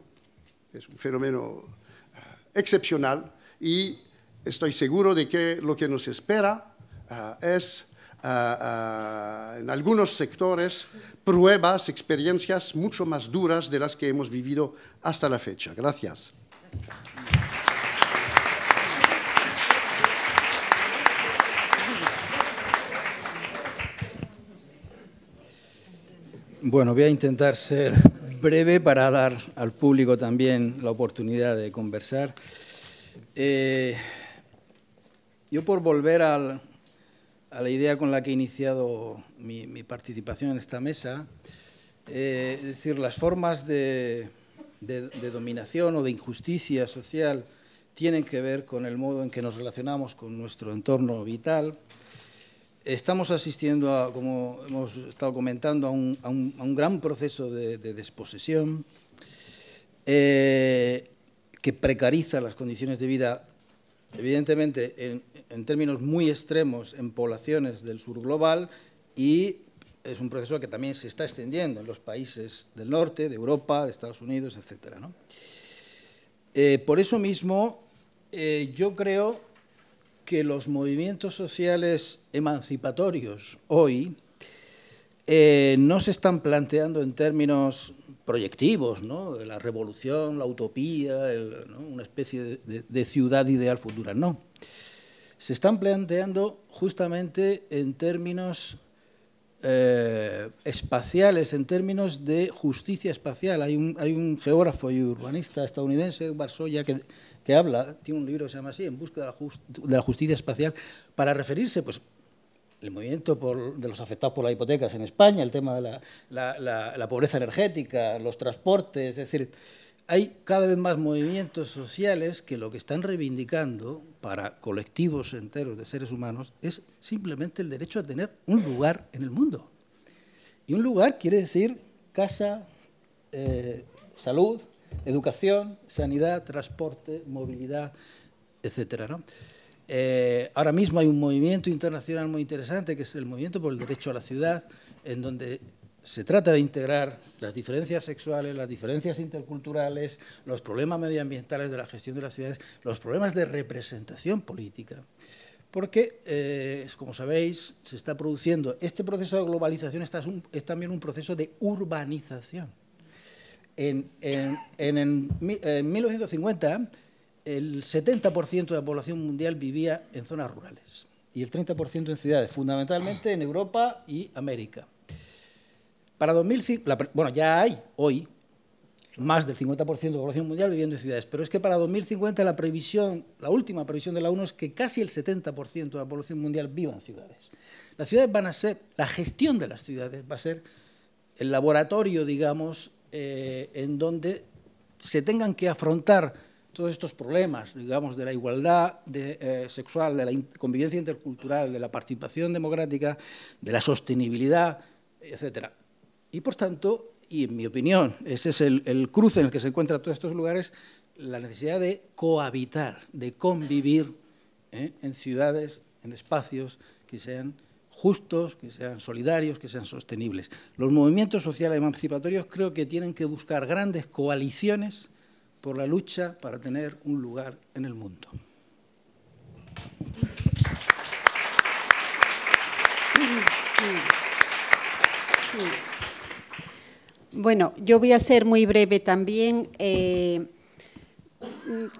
es un fenómeno eh, excepcional y estoy seguro de que lo que nos espera Ah, es ah, ah, en algunos sectores pruebas, experiencias mucho más duras de las que hemos vivido hasta la fecha. Gracias. Bueno, voy a intentar ser breve para dar al público también la oportunidad de conversar. Eh, yo por volver al, a la idea con la que he iniciado mi, participación en esta mesa, eh, es decir, las formas de, dominación o de injusticia social tienen que ver con el modo en que nos relacionamos con nuestro entorno vital. Estamos asistiendo, a, como hemos estado comentando, a un, gran proceso de, desposesión eh, que precariza las condiciones de vida evidentemente en, términos muy extremos en poblaciones del sur global y es un proceso que también se está extendiendo en los países del norte, de Europa, de Estados Unidos, etc. Eh, por eso mismo, eh, yo creo que los movimientos sociales emancipatorios hoy eh, no se están planteando en términos proyectivos, ¿no? la revolución, la utopía, una especie de, ciudad ideal futura. No, se están planteando justamente en términos eh, espaciales, en términos de justicia espacial. Hay un, geógrafo y urbanista estadounidense, Varsoya, que, que habla, tiene un libro que se llama así, En busca de la justicia espacial, para referirse pues, el movimiento de los afectados por las hipotecas en España, el tema de la, pobreza energética, los transportes, es decir, hay cada vez más movimientos sociales que lo que están reivindicando para colectivos enteros de seres humanos es simplemente el derecho a tener un lugar en el mundo. Y un lugar quiere decir casa, eh, salud, educación, sanidad, transporte, movilidad, etcétera, eh, ahora mismo hay un movimiento internacional muy interesante, que es el movimiento por el derecho a la ciudad, en donde se trata de integrar las diferencias sexuales, las diferencias interculturales, los problemas medioambientales de la gestión de las ciudades, los problemas de representación política. Porque, eh, como sabéis, se está produciendo, este proceso de globalización está, es, también un proceso de urbanización. En, en, en 1950 el 70% de la población mundial vivía en zonas rurales y el 30% en ciudades, fundamentalmente en Europa y América. Para bueno, ya hay hoy más del 50% de la población mundial viviendo en ciudades, pero es que para 2050 la previsión, la última previsión de la ONU es que casi el 70% de la población mundial viva en ciudades. Las ciudades van a ser, la gestión de las ciudades va a ser el laboratorio, digamos, eh, en donde se tengan que afrontar todos estos problemas, digamos, de la igualdad eh, sexual, de la convivencia intercultural, de la participación democrática, de la sostenibilidad, etcétera. Y por tanto, y en mi opinión, ese es el, cruce en el que se encuentran todos estos lugares, la necesidad de cohabitar, de convivir ¿eh? en ciudades, en espacios que sean justos, que sean solidarios, que sean sostenibles. Los movimientos sociales emancipatorios creo que tienen que buscar grandes coaliciones por la lucha para tener un lugar en el mundo. Bueno, yo voy a ser muy breve también. Eh,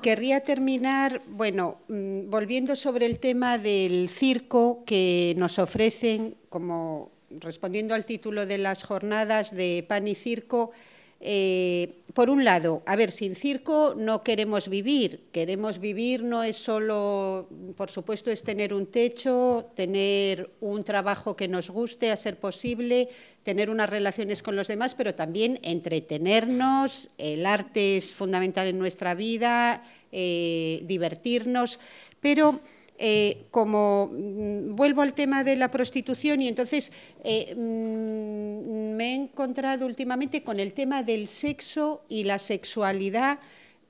querría terminar, bueno, mm, volviendo sobre el tema del circo que nos ofrecen, como respondiendo al título de las jornadas de pan y circo, eh, por un lado, a ver, sin circo no queremos vivir. Queremos vivir no es solo, por supuesto, es tener un techo, tener un trabajo que nos guste a ser posible, tener unas relaciones con los demás, pero también entretenernos. El arte es fundamental en nuestra vida, eh, divertirnos. Pero eh, como mm, vuelvo al tema de la prostitución y entonces eh, mm, me he encontrado últimamente con el tema del sexo y la sexualidad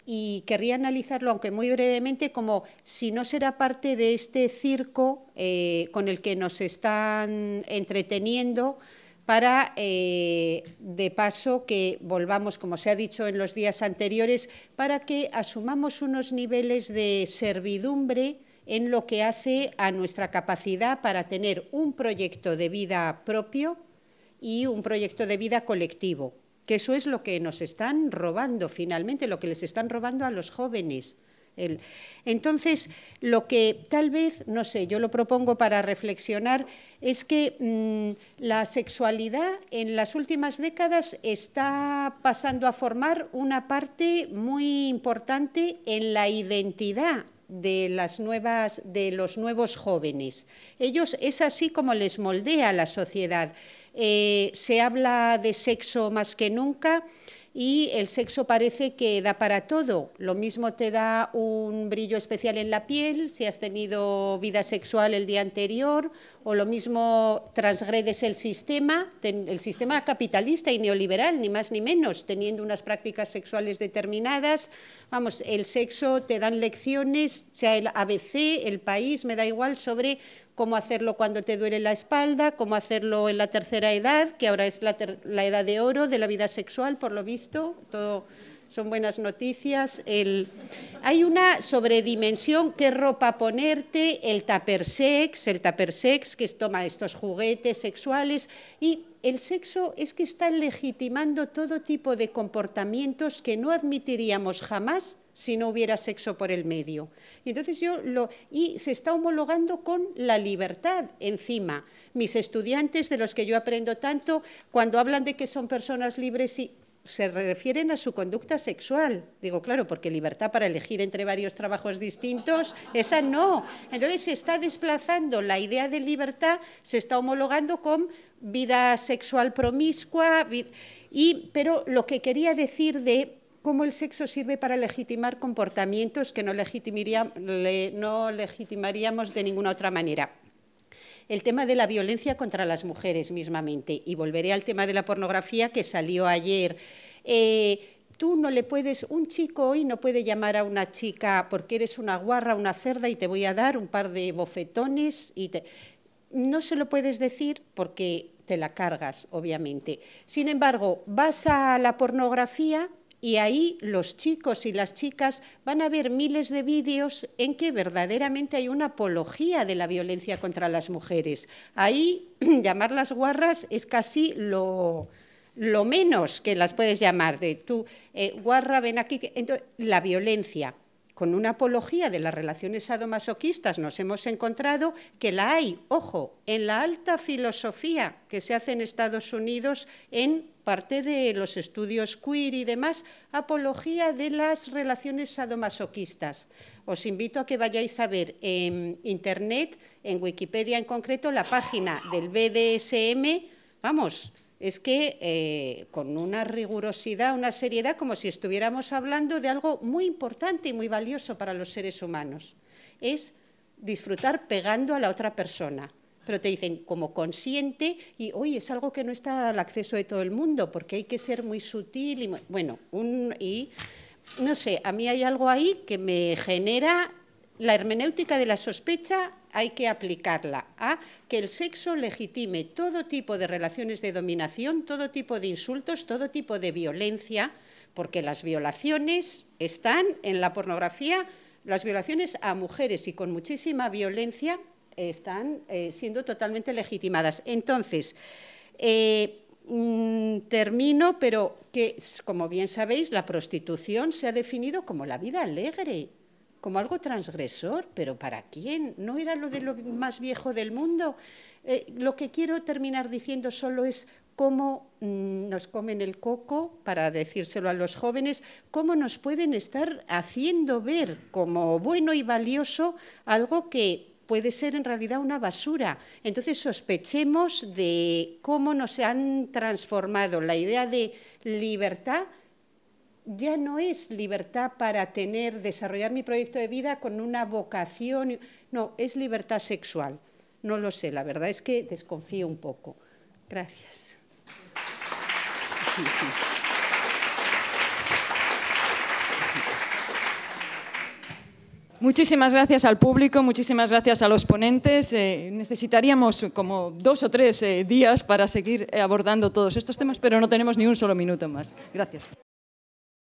y querría analizarlo, aunque muy brevemente, como si no será parte de este circo eh, con el que nos están entreteniendo para, de paso, que volvamos, como se ha dicho en los días anteriores, para que asumamos unos niveles de servidumbre en lo que hace a nuestra capacidad para tener un proyecto de vida propio y un proyecto de vida colectivo, que eso es lo que nos están robando finalmente, lo que les están robando a los jóvenes. Entonces, lo que tal vez, no sé, yo lo propongo para reflexionar, es que mm, la sexualidad en las últimas décadas está pasando a formar una parte muy importante en la identidad de, las nuevas, de los nuevos jóvenes. Ellos es así como les moldea la sociedad. Eh, se habla de sexo más que nunca y el sexo parece que da para todo. Lo mismo te da un brillo especial en la piel si has tenido vida sexual el día anterior, o lo mismo transgredes el sistema, el sistema capitalista y neoliberal, ni más ni menos, teniendo unas prácticas sexuales determinadas. Vamos, el sexo te dan lecciones, sea el ABC, el país, me da igual, sobre cómo hacerlo cuando te duele la espalda, cómo hacerlo en la tercera edad, que ahora es la, edad de oro de la vida sexual, por lo visto, todo son buenas noticias. hay una sobredimensión, qué ropa ponerte, el tupper sex, el tupper sex que toma estos juguetes sexuales y el sexo es que está legitimando todo tipo de comportamientos que no admitiríamos jamás si no hubiera sexo por el medio. Y entonces yo y se está homologando con la libertad encima. Mis estudiantes de los que yo aprendo tanto cuando hablan de que son personas libres y se refieren a su conducta sexual. Digo, claro, porque libertad para elegir entre varios trabajos distintos, esa no. Entonces se está desplazando la idea de libertad, se está homologando con vida sexual promiscua, y, pero lo que quería decir de cómo el sexo sirve para legitimar comportamientos que no, no legitimaríamos de ninguna otra manera el tema de la violencia contra las mujeres mismamente. Y volveré al tema de la pornografía que salió ayer. Eh, tú no le puedes, un chico hoy no puede llamar a una chica porque eres una guarra, una cerda y te voy a dar un par de bofetones y No se lo puedes decir porque te la cargas, obviamente. Sin embargo, vas a la pornografía y ahí los chicos y las chicas van a ver miles de vídeos en que verdaderamente hay una apología de la violencia contra las mujeres. Ahí llamarlas guarras es casi lo, menos que las puedes llamar, de tú, eh, guarra, ven aquí. la violencia, con una apología de las relaciones sadomasoquistas nos hemos encontrado que la hay, ojo, en la alta filosofía que se hace en Estados Unidos en parte de los estudios queer y demás, apología de las relaciones sadomasoquistas. Os invito a que vayáis a ver en Internet, en Wikipedia en concreto, la página del BDSM, vamos, es que eh, con una rigurosidad, una seriedad, como si estuviéramos hablando de algo muy importante y muy valioso para los seres humanos. Es disfrutar pegando a la otra persona pero te dicen como consciente y, hoy es algo que no está al acceso de todo el mundo, porque hay que ser muy sutil y, bueno, y no sé, a mí hay algo ahí que me genera la hermenéutica de la sospecha hay que aplicarla a que el sexo legitime todo tipo de relaciones de dominación, todo tipo de insultos, todo tipo de violencia, porque las violaciones están en la pornografía, las violaciones a mujeres y con muchísima violencia están eh, siendo totalmente legitimadas. Entonces, eh, mm, termino, pero que, como bien sabéis, la prostitución se ha definido como la vida alegre, como algo transgresor, pero ¿para quién? ¿No era lo de lo más viejo del mundo? Eh, lo que quiero terminar diciendo solo es cómo mm, nos comen el coco, para decírselo a los jóvenes, cómo nos pueden estar haciendo ver como bueno y valioso algo que puede ser en realidad una basura. Entonces sospechemos de cómo nos han transformado la idea de libertad ya no es libertad para tener, desarrollar mi proyecto de vida con una vocación, no, es libertad sexual. No lo sé, la verdad es que desconfío un poco. Gracias. Muchísimas gracias al público, muchísimas gracias a los ponentes. Eh, necesitaríamos como dos o tres eh, días para seguir eh, abordando todos estos temas, pero no tenemos ni un solo minuto más. Gracias.